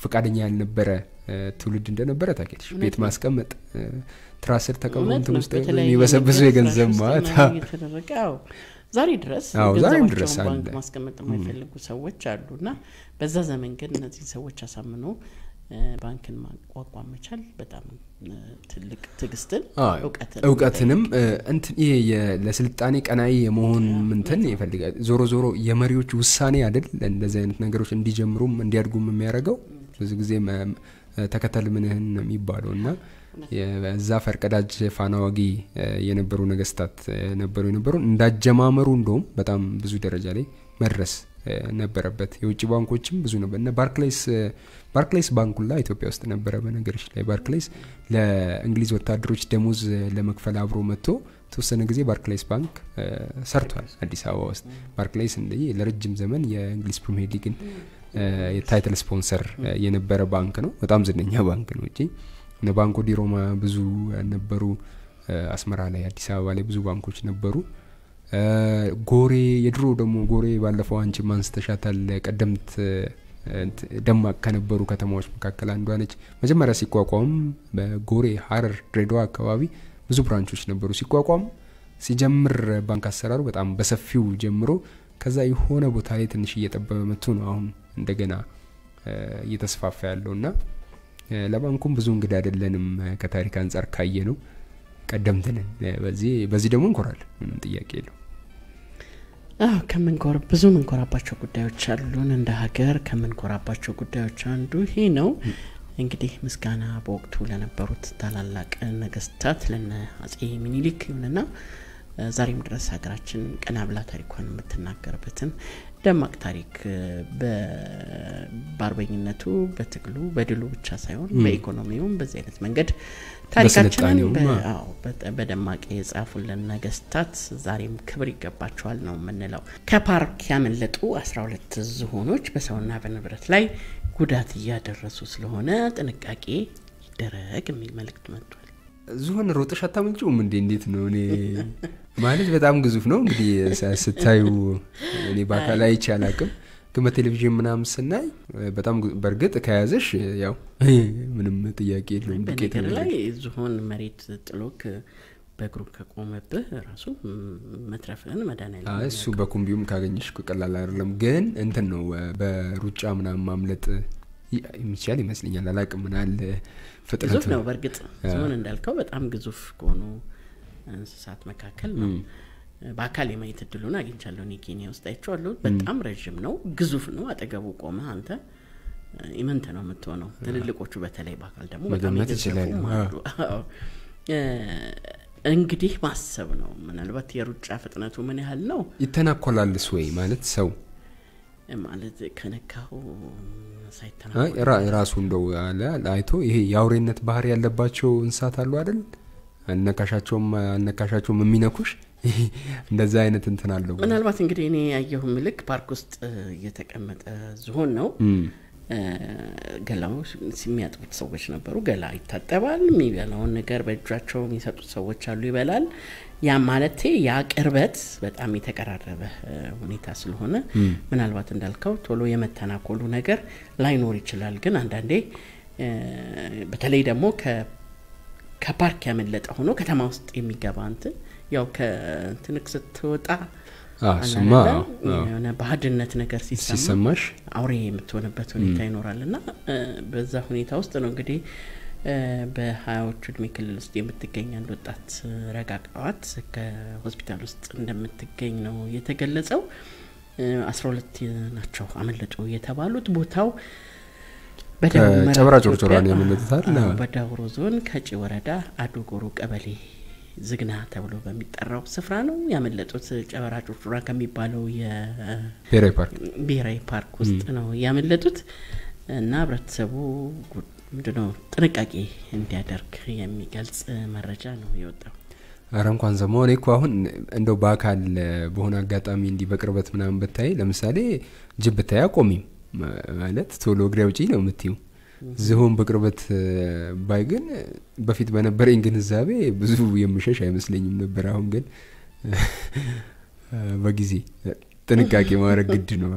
ፍቃደኛ ያልነበረ ትውልድ እንደነበረ ታውቂያለሽ። ቤት ማስቀመጥ ትራስር ተቀምጦ ውስጥ የሚበሰብሱ የገንዘብ ማለት ዛሬ ድረስ ዛሬም ድረስ ባንክ ማስቀመጥ የማይፈልጉ ሰዎች አሉ እና በዛ ዘመን ግን እነዚህን ሰዎች አሳምኖ ባንክን ማቋቋም መቻል በጣም ትልቅ ትግስትን እውቀትንም እንትን ይሄ ለስልጣኔ ቀናይ የመሆን ምንትን ይፈልጋል። ዞሮ ዞሮ የመሪዎች ውሳኔ አይደል እንደዚህ አይነት ነገሮች እንዲጀምሩም እንዲያድጉም የሚያደርገው ብዙ ጊዜ ተከተል ምንህን ነው የሚባለው እና በዛ ፈርቀዳጅ ፋናዋጊ የነበሩ ነገስታት ነበሩ የነበሩ እንዳጀማመሩ እንደውም በጣም ብዙ ደረጃ ላይ መድረስ ነበረበት። የውጭ ባንኮችም ብዙ ነበር እና ባርክላይስ ባርክላይስ ባንኩላ ኢትዮጵያ ውስጥ ነበረ። በነገሮች ላይ ባርክላይስ ለእንግሊዝ ወታደሮች ደሞዝ ለመክፈል አብሮ መጥቶ ተወሰነ ጊዜ ባርክላይስ ባንክ ሰርቷል አዲስ አበባ ውስጥ። ባርክላይስ እንደ ለረጅም ዘመን የእንግሊዝ ፕሪሚየር ሊግን የታይትል ስፖንሰር የነበረ ባንክ ነው። በጣም ዝነኛ ባንክ ነው እንጂ እነ ባንኮ ዲሮማ ብዙ ነበሩ። አስመራ ላይ፣ አዲስ አበባ ላይ ብዙ ባንኮች ነበሩ። ጎሬ የድሮ ደግሞ ጎሬ ባለፈው አንቺ ማንስተሻታል ቀደምት ደማቅ ከነበሩ ከተማዎች መካከል አንዷ ነች። መጀመሪያ ሲቋቋም በጎሬ፣ ሀረር፣ ድሬዳዋ አካባቢ ብዙ ብራንቾች ነበሩ። ሲቋቋም ሲጀምር ባንክ አሰራሩ በጣም በሰፊው ጀምሮ ከዛ የሆነ ቦታ ላይ ትንሽ እየጠበበ መቱ ነው አሁን እንደገና እየተስፋፋ ያለው እና ለባንኩም ብዙ እንግድ አይደለንም ከታሪክ አንጻር ካየ ነው ቀደምትንን በዚህ ደግሞ እንኮራል። ምንም ጥያቄ የለው። ከምንኮራ ብዙ ምንኮራባቸው ጉዳዮች አሉን። እንደ ሀገር ከምንኮራባቸው ጉዳዮች አንዱ ይሄ ነው። እንግዲህ ምስጋና በወቅቱ ለነበሩት ታላላቅ ነገስታት ለነ አጼ ሚኒሊክ ይሁንና ዛሬም ድረስ ሀገራችን ቀና ብላ ታሪኳን የምትናገርበትን ደማቅ ታሪክ በአርበኝነቱ፣ በትግሉ፣ በድሉ ብቻ ሳይሆን በኢኮኖሚውም በዚህ አይነት መንገድ ታሪካችንን በደማቅ የጻፉልን ነገስታት ዛሬም ክብር ይገባቸዋል ነው የምንለው። ከፓርክ ያመለጡ 12 ዝሆኖች በሰውና በንብረት ላይ ጉዳት እያደረሱ ስለሆነ ጥንቃቄ ይደረግ የሚል መልእክት መጥቷል። ዝሆን ሮጠሽ አታመልጭውም እንዴ? እንዴት ነው? እኔ ማለት በጣም ግዙፍ ነው እንግዲህ ስታዩ፣ እኔ በአካል አይቼ አላቅም ግን በቴሌቪዥን ምናምን ስናይ በጣም በእርግጥ ከያዘሽ ያው ምንም ጥያቄ የለውም በነገር ላይ ዝሆን መሬት ጥሎክ በእግሩ ከቆመብህ ራሱ መትረፍህን መዳን እሱ በኩምቢውም ካገኘሽ ቀላል አይደለም ግን እንትን ነው በሩጫ ምናምን ማምለጥ የሚቻል ይመስለኛል አላቅ ምናል ፍጥነት ነው በእርግጥ ዝሆን እንዳልከው በጣም ግዙፍ ከሆኑ እንስሳት መካከል ነው በአካል የማየት እድሉን አግኝቻለሁ። እኔ ኬንያ ውስጥ አይቼዋለሁ። በጣም ረዥም ነው፣ ግዙፍ ነው። አጠገቡ ቆመ አንተ ኢምንት ነው የምትሆነው። ትልልቆቹ በተለይ በአካል ደግሞ በጣም ይችላሉ። እንግዲህ ማሰብ ነው። ምናልባት የሩጫ ፍጥነቱ ምን ያህል ነው? ይተናኮላልስ ወይ ማለት ሰው ማለት ከነካው ራሱ እንደው አለ አይቶ ይሄ የአውሬነት ባህር ያለባቸው እንስሳት አሉ አይደል? አነካሻቸውም አነካሻቸውም የሚነኩሽ እንደዚህ አይነት እንትን አለው ምናልባት እንግዲህ እኔ ያየሁ ምልክ ፓርክ ውስጥ እየተቀመጠ ዝሆን ነው ገላው የሚያጥቡት ሰዎች ነበሩ ገላ ይታጠባል የሚበላውን ነገር በእጃቸው የሚሰጡት ሰዎች አሉ ይበላል ያ ማለቴ ያ ቅርበት በጣም የተቀራረበ ሁኔታ ስለሆነ ምናልባት እንዳልከው ቶሎ የመተናኮሉ ነገር ላይኖር ይችላል ግን አንዳንዴ በተለይ ደግሞ ከፓርክ ያመለጠ ሆኖ ከተማ ውስጥ የሚገባ እንትን ያው ከትንቅ ስትወጣ ስማ የሆነ ባህድነት ነገር ሲሰማሽ አውሬ የምትሆንበት ሁኔታ ይኖራል እና በዛ ሁኔታ ውስጥ ነው እንግዲህ በሀያዎቹ እድሜ ክልል ውስጥ የምትገኝ አንድ ወጣት ረጋቃዋት ከሆስፒታል ውስጥ እንደምትገኝ ነው የተገለጸው። አስራ ሁለት ናቸው አመለጡ የተባሉት ቦታው በዳውሮ ጮርጮራን ያመለጡታል። በዳውሮ ዞን ከጪ ወረዳ አዶጎሮ ቀበሌ ዝግና ተብሎ በሚጠራው ስፍራ ነው ያመለጡት። ጨበራ ጩርጩራ ከሚባለው ብሔራዊ ፓርክ ውስጥ ነው ያመለጡት እና ህብረተሰቡ ምንድነው ጥንቃቄ እንዲያደርግ የሚገልጽ መረጃ ነው የወጣው። አረ እንኳን እኔ እኮ አሁን እንደው በአካል በሆነ አጋጣሚ እንዲህ በቅርበት ምናምን ብታይ፣ ለምሳሌ ጅብ ብታይ አቆሚም ማለት ቶሎ እግሬ አውጪ ነው የምትይው ዝሆን በቅርበት ባይ ግን በፊት በነበረኝ ግንዛቤ ብዙ የምሸሽ አይመስለኝም ነበር። አሁን ግን በጊዜ ጥንቃቄ ማድረግ ግድ ነው፣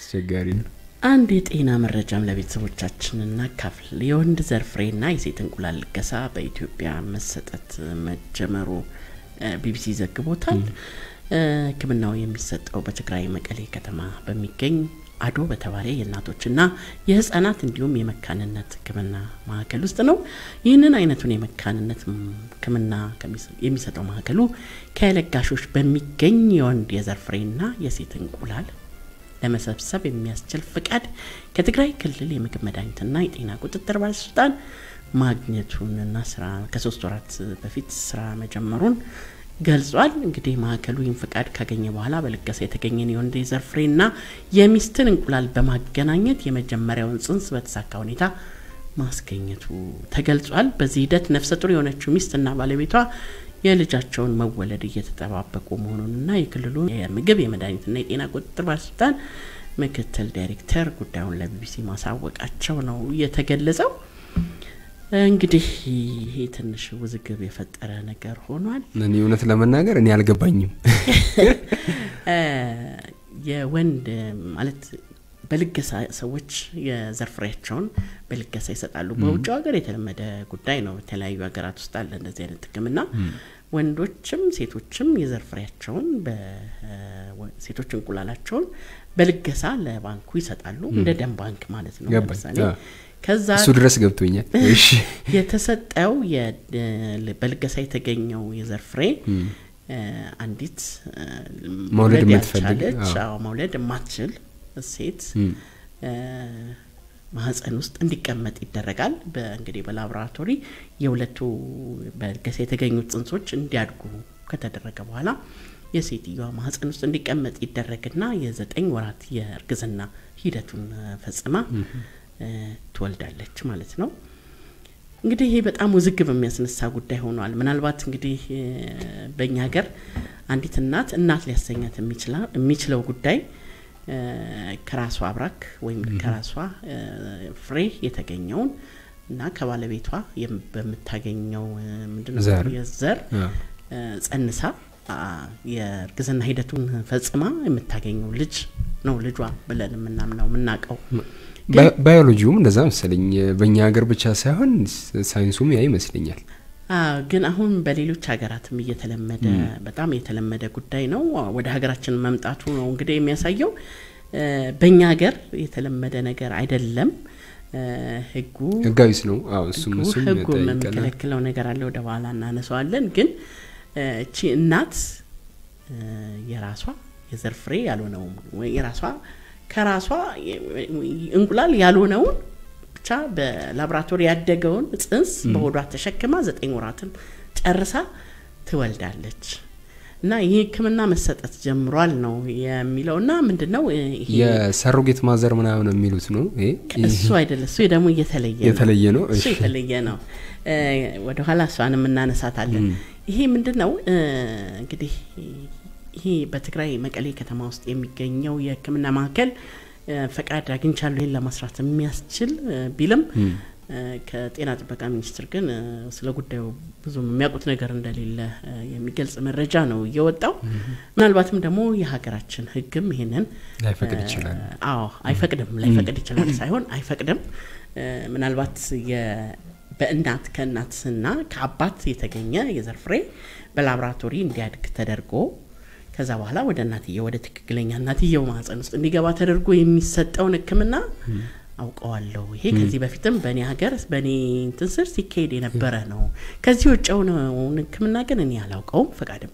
አስቸጋሪ ነው። አንድ የጤና መረጃም ለቤተሰቦቻችን እናካፍል። የወንድ ዘር ና የሴት እንቁላል ልገሳ በኢትዮጵያ መሰጠት መጀመሩ ቢቢሲ ዘግቦታል። ህክምናው የሚሰጠው በትግራይ መቀሌ ከተማ በሚገኝ አዶ በተባለ የእናቶችና የህጻናት እንዲሁም የመካንነት ህክምና ማዕከል ውስጥ ነው። ይህንን አይነቱን የመካንነት ህክምና የሚሰጠው ማዕከሉ ከለጋሾች በሚገኝ የወንድ የዘርፍሬና የሴት እንቁላል ለመሰብሰብ የሚያስችል ፍቃድ ከትግራይ ክልል የምግብ መድኃኒትና የጤና ቁጥጥር ባለስልጣን ማግኘቱንና ስራ ከሶስት ወራት በፊት ስራ መጀመሩን ገልጿል። እንግዲህ ማዕከሉ ይህን ፈቃድ ካገኘ በኋላ በለገሰ የተገኘን የወንዴ ዘር ፍሬና የሚስትን እንቁላል በማገናኘት የመጀመሪያውን ጽንስ በተሳካ ሁኔታ ማስገኘቱ ተገልጿል። በዚህ ሂደት ነፍሰ ጡር የሆነችው ሚስትና ባለቤቷ የልጃቸውን መወለድ እየተጠባበቁ መሆኑንና የክልሉ የምግብ የመድኃኒትና የጤና ቁጥጥር ባለስልጣን ምክትል ዳይሬክተር ጉዳዩን ለቢቢሲ ማሳወቃቸው ነው የተገለጸው። እንግዲህ ይሄ ትንሽ ውዝግብ የፈጠረ ነገር ሆኗል። እኔ እውነት ለመናገር እኔ አልገባኝም። የወንድ ማለት በልገሳ ሰዎች የዘርፍሬያቸውን በልገሳ ይሰጣሉ። በውጭ ሀገር የተለመደ ጉዳይ ነው። የተለያዩ ሀገራት ውስጥ አለ እንደዚህ አይነት ሕክምና። ወንዶችም ሴቶችም የዘርፍሬያቸውን ሴቶች እንቁላላቸውን በልገሳ ለባንኩ ይሰጣሉ፣ እንደ ደም ባንክ ማለት ነው። ለምሳሌ ከዛ እሱ ድረስ ገብቶኛል የተሰጠው በልገሳ የተገኘው የዘር ፍሬ አንዲት መውለድ ያልቻለች መውለድ የማትችል ሴት ማህፀን ውስጥ እንዲቀመጥ ይደረጋል። እንግዲህ በላቦራቶሪ የሁለቱ በልገሳ የተገኙት ጽንሶች እንዲያድጉ ከተደረገ በኋላ የሴትዮዋ ማህፀን ውስጥ እንዲቀመጥ ይደረግና የዘጠኝ ወራት የእርግዝና ሂደቱን ፈጽማ ትወልዳለች ማለት ነው። እንግዲህ ይሄ በጣም ውዝግብ የሚያስነሳ ጉዳይ ሆኗል። ምናልባት እንግዲህ በእኛ ሀገር አንዲት እናት እናት ሊያሰኛት የሚችለው ጉዳይ ከራሷ አብራክ ወይም ከራሷ ፍሬ የተገኘውን እና ከባለቤቷ በምታገኘው ምንድነው የዘር ጸንሳ የእርግዝና ሂደቱን ፈጽማ የምታገኘው ልጅ ነው ልጇ ብለን የምናምነው የምናቀው ባዮሎጂውም እንደዛ መሰለኝ በእኛ ሀገር ብቻ ሳይሆን ሳይንሱም ያ ይመስለኛል። ግን አሁን በሌሎች ሀገራትም እየተለመደ በጣም የተለመደ ጉዳይ ነው። ወደ ሀገራችን መምጣቱ ነው እንግዲህ የሚያሳየው። በእኛ ሀገር የተለመደ ነገር አይደለም። ህጉ ህጋዊስ ነው። ህጉ የሚከለክለው ነገር አለ። ወደ በኋላ እናነሰዋለን። ግን እቺ እናት የራሷ የዘርፍሬ ፍሬ ያልሆነውም የራሷ ከራሷ እንቁላል ያልሆነውን ብቻ በላቦራቶሪ ያደገውን ጽንስ በሆዷ ተሸክማ ዘጠኝ ወራትን ጨርሳ ትወልዳለች። እና ይህ ህክምና መሰጠት ጀምሯል ነው የሚለው። እና ምንድን ነው የሰሮጌት ማዘር ምናምን የሚሉት ነው። እሱ አይደለ፣ እሱ ደግሞ እየተለየ የተለየ ነው። እሱ የተለየ ነው። ወደኋላ እሷንም እናነሳታለን። ይሄ ምንድን ነው እንግዲህ ይሄ በትግራይ መቀሌ ከተማ ውስጥ የሚገኘው የህክምና ማዕከል ፈቃድ አግኝቻለሁ ይህን ለመስራት የሚያስችል ቢልም ከጤና ጥበቃ ሚኒስቴር ግን ስለ ጉዳዩ ብዙ የሚያውቁት ነገር እንደሌለ የሚገልጽ መረጃ ነው እየወጣው። ምናልባትም ደግሞ የሀገራችን ህግም ይህንን ላይፈቅድ ይችላል። አዎ አይፈቅድም፣ ላይፈቅድ ይችላል ሳይሆን አይፈቅድም። ምናልባት በእናት ከእናትና ከአባት የተገኘ የዘርፍሬ በላብራቶሪ በላቦራቶሪ እንዲያድግ ተደርጎ ከዛ በኋላ ወደ እናትየው ወደ ትክክለኛ እናትየው ማህፀን ውስጥ እንዲገባ ተደርጎ የሚሰጠውን ህክምና አውቀዋለሁ። ይሄ ከዚህ በፊትም በእኔ ሀገር በእኔ ትንስር ሲካሄድ የነበረ ነው። ከዚህ ውጭው ነውን ህክምና ግን እኔ አላውቀውም፣ ፈቃድም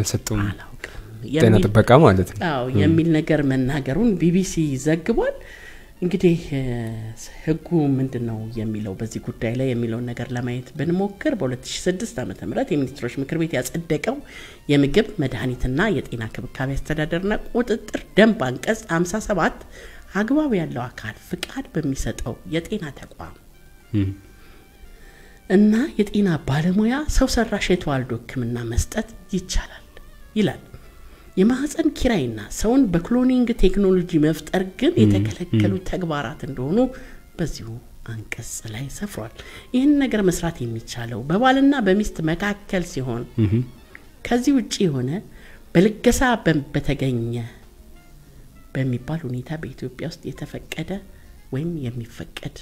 አልሰጡም፣ አላውቅም። ጤና ጥበቃ ማለት ነው የሚል ነገር መናገሩን ቢቢሲ ዘግቧል። እንግዲህ ህጉ ምንድን ነው የሚለው በዚህ ጉዳይ ላይ የሚለውን ነገር ለማየት ብንሞክር በ2006 ዓ ም የሚኒስትሮች ምክር ቤት ያጸደቀው የምግብ መድኃኒትና የጤና ክብካቤ አስተዳደርና ቁጥጥር ደንብ አንቀጽ 57 አግባብ ያለው አካል ፍቃድ በሚሰጠው የጤና ተቋም እና የጤና ባለሙያ ሰው ሰራሽ የተዋልዶ ህክምና መስጠት ይቻላል ይላል። የማህፀን ኪራይና ሰውን በክሎኒንግ ቴክኖሎጂ መፍጠር ግን የተከለከሉ ተግባራት እንደሆኑ በዚሁ አንቀጽ ላይ ሰፍሯል። ይህን ነገር መስራት የሚቻለው በባልና በሚስት መካከል ሲሆን ከዚህ ውጭ የሆነ በልገሳ በተገኘ በሚባል ሁኔታ በኢትዮጵያ ውስጥ የተፈቀደ ወይም የሚፈቀድ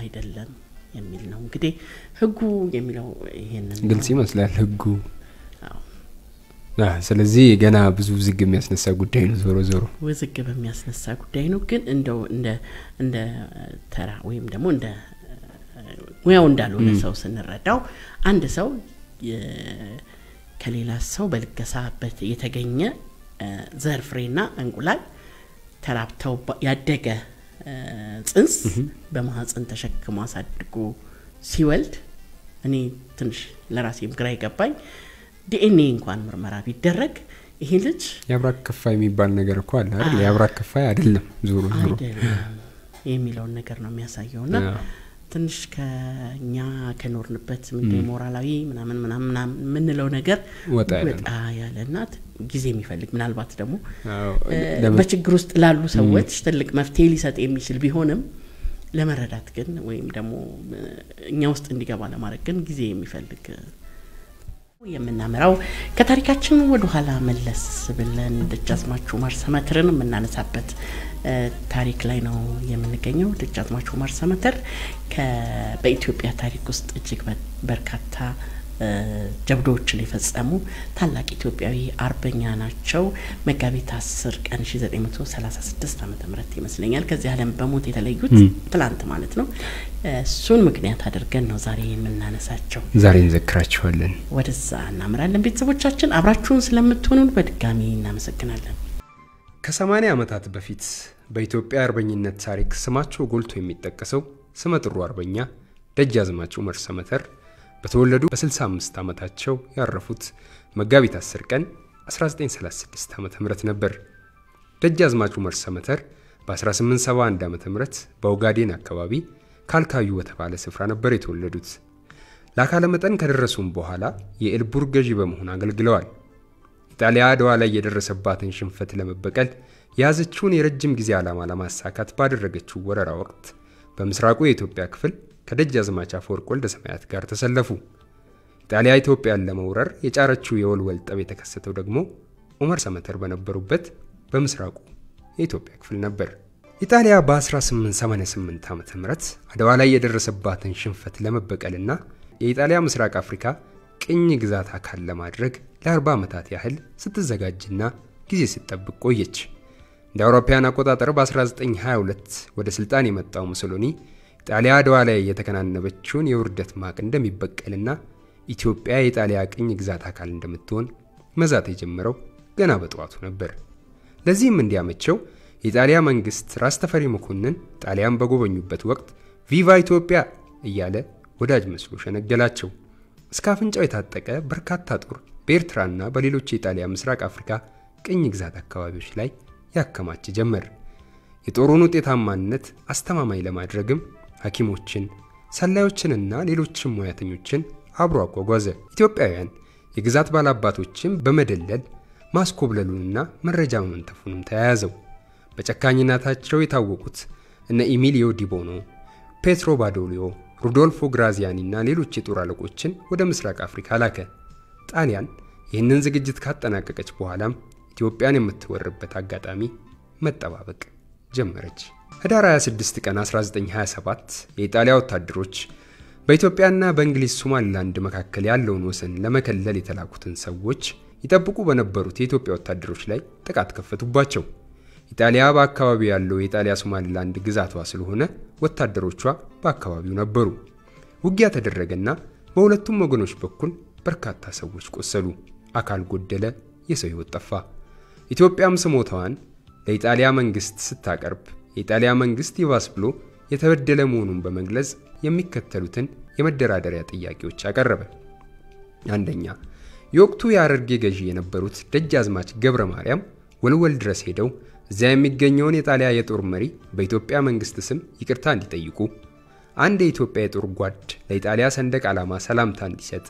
አይደለም የሚል ነው። እንግዲህ ህጉ የሚለው ይህንን ግልጽ ይመስላል ህጉ ስለዚህ ገና ብዙ ውዝግብ የሚያስነሳ ጉዳይ ነው። ዞሮ ዞሮ ውዝግብ የሚያስነሳ ጉዳይ ነው። ግን እንደው እንደ ተራ ወይም ደግሞ እንደ ሙያው እንዳልሆነ ሰው ስንረዳው አንድ ሰው ከሌላ ሰው በልገሳበት የተገኘ ዘርፍሬ ና እንቁላል ተራብተው ያደገ ጽንስ በማህፀን ተሸክሞ አሳድጎ ሲወልድ እኔ ትንሽ ለራሴም ግራ ይገባኝ ዲኤንኤ እንኳን ምርመራ ቢደረግ ይሄ ልጅ የአብራክ ክፋይ የሚባል ነገር እኮ አለ አይደል? የአብራክ ክፋይ አይደለም ዞሮ ዞሮ የሚለውን ነገር ነው የሚያሳየው ና ትንሽ ከኛ ከኖርንበት ምንደ ሞራላዊ ምናምን ምናምን የምንለው ነገር ወጣ ያለ እና ጊዜ የሚፈልግ ምናልባት ደግሞ በችግር ውስጥ ላሉ ሰዎች ትልቅ መፍትሄ ሊሰጥ የሚችል ቢሆንም ለመረዳት ግን ወይም ደግሞ እኛ ውስጥ እንዲገባ ለማድረግ ግን ጊዜ የሚፈልግ የምናመራው ከታሪካችን ወደ ኋላ መለስ ብለን ደጃዝማች ኡመር ሰመትርን የምናነሳበት ታሪክ ላይ ነው የምንገኘው። ደጃዝማች ኡመር ሰመትር በኢትዮጵያ ታሪክ ውስጥ እጅግ በርካታ ጀብዶዎችን የፈጸሙ ታላቅ ኢትዮጵያዊ አርበኛ ናቸው። መጋቢት አስር ቀን ሺ ዘጠኝ መቶ ሰላሳ ስድስት ዓመተ ምህረት ይመስለኛል ከዚህ ዓለም በሞት የተለዩት ትላንት ማለት ነው። እሱን ምክንያት አድርገን ነው ዛሬ የምናነሳቸው፣ ዛሬ እንዘክራቸዋለን። ወደዛ እናምራለን። ቤተሰቦቻችን አብራችሁን ስለምትሆኑን በድጋሚ እናመሰግናለን። ከሰማኒያ ዓመታት በፊት በኢትዮጵያ አርበኝነት ታሪክ ስማቸው ጎልቶ የሚጠቀሰው ስመጥሩ አርበኛ ደጃዝማች ዑመር ሰመተር በተወለዱ በ65 ዓመታቸው ያረፉት መጋቢት 10 ቀን 1936 ዓ ም ነበር። ደጃዝማች ዑመር ሰመተር በ1871 ዓ ም በኦጋዴን አካባቢ ካልካዩ በተባለ ስፍራ ነበር የተወለዱት። ለአካለ መጠን ከደረሱም በኋላ የኤልቡር ገዢ በመሆን አገልግለዋል። ኢጣሊያ አድዋ ላይ የደረሰባትን ሽንፈት ለመበቀል የያዘችውን የረጅም ጊዜ ዓላማ ለማሳካት ባደረገችው ወረራ ወቅት በምስራቁ የኢትዮጵያ ክፍል ከደጃዝማች አፈወርቅ ወልደ ሰማያት ጋር ተሰለፉ። ኢጣሊያ ኢትዮጵያን ለመውረር የጫረችው የወልወል ጠብ የተከሰተው ደግሞ ኡመር ሰመተር በነበሩበት በምስራቁ የኢትዮጵያ ክፍል ነበር። ኢጣሊያ በ1888 ዓ ም አድዋ ላይ የደረሰባትን ሽንፈት ለመበቀልና የኢጣሊያ ምስራቅ አፍሪካ ቅኝ ግዛት አካል ለማድረግ ለ40 ዓመታት ያህል ስትዘጋጅና ጊዜ ስትጠብቅ ቆየች። እንደ አውሮፓውያን አቆጣጠር በ1922 ወደ ሥልጣን የመጣው ሙሶሎኒ ጣሊያ አድዋ ላይ የተከናነበችውን የውርደት ማቅ እንደሚበቀልና ኢትዮጵያ የጣሊያ ቅኝ ግዛት አካል እንደምትሆን መዛት የጀመረው ገና በጠዋቱ ነበር። ለዚህም እንዲያመቸው የጣሊያ መንግስት ራስ ተፈሪ መኮንን ጣሊያን በጎበኙበት ወቅት ቪቫ ኢትዮጵያ እያለ ወዳጅ መስሎ ሸነገላቸው። እስከ አፍንጫው የታጠቀ በርካታ ጦር በኤርትራና በሌሎች የጣሊያ ምስራቅ አፍሪካ ቅኝ ግዛት አካባቢዎች ላይ ያከማች ጀመር። የጦሩን ውጤታማነት አስተማማኝ ለማድረግም ሐኪሞችን፣ ሰላዮችንና ሌሎችም ሙያተኞችን አብሮ አጓጓዘ። ኢትዮጵያውያን የግዛት ባላባቶችን በመደለል ማስኮብለሉንና መረጃ መመንተፉንም ተያያዘው። በጨካኝነታቸው የታወቁት እነ ኢሚሊዮ ዲቦኖ፣ ፔትሮ ባዶሊዮ፣ ሩዶልፎ ግራዚያኒ እና ሌሎች የጦር አለቆችን ወደ ምስራቅ አፍሪካ ላከ። ጣሊያን ይህንን ዝግጅት ካጠናቀቀች በኋላም ኢትዮጵያን የምትወርበት አጋጣሚ መጠባበቅ ጀመረች። ህዳር 26 ቀን 1927 የኢጣሊያ ወታደሮች በኢትዮጵያና በእንግሊዝ ሶማሊላንድ መካከል ያለውን ወሰን ለመከለል የተላኩትን ሰዎች ይጠብቁ በነበሩት የኢትዮጵያ ወታደሮች ላይ ጥቃት ከፈቱባቸው። ኢጣሊያ በአካባቢው ያለው የኢጣሊያ ሶማሊላንድ ግዛቷ ስለሆነ ወታደሮቿ በአካባቢው ነበሩ። ውጊያ ተደረገና በሁለቱም ወገኖች በኩል በርካታ ሰዎች ቆሰሉ፣ አካል ጎደለ፣ የሰው ህይወት ጠፋ። ኢትዮጵያም ስሞታዋን ለኢጣሊያ መንግስት ስታቀርብ የኢጣሊያ መንግስት ይባስ ብሎ የተበደለ መሆኑን በመግለጽ የሚከተሉትን የመደራደሪያ ጥያቄዎች አቀረበ። አንደኛ፣ የወቅቱ የሐረርጌ ገዢ የነበሩት ደጃዝማች ገብረ ማርያም ወልወል ድረስ ሄደው እዚያ የሚገኘውን የጣሊያ የጦር መሪ በኢትዮጵያ መንግስት ስም ይቅርታ እንዲጠይቁ፣ አንድ የኢትዮጵያ የጦር ጓድ ለኢጣሊያ ሰንደቅ ዓላማ ሰላምታ እንዲሰጥ፣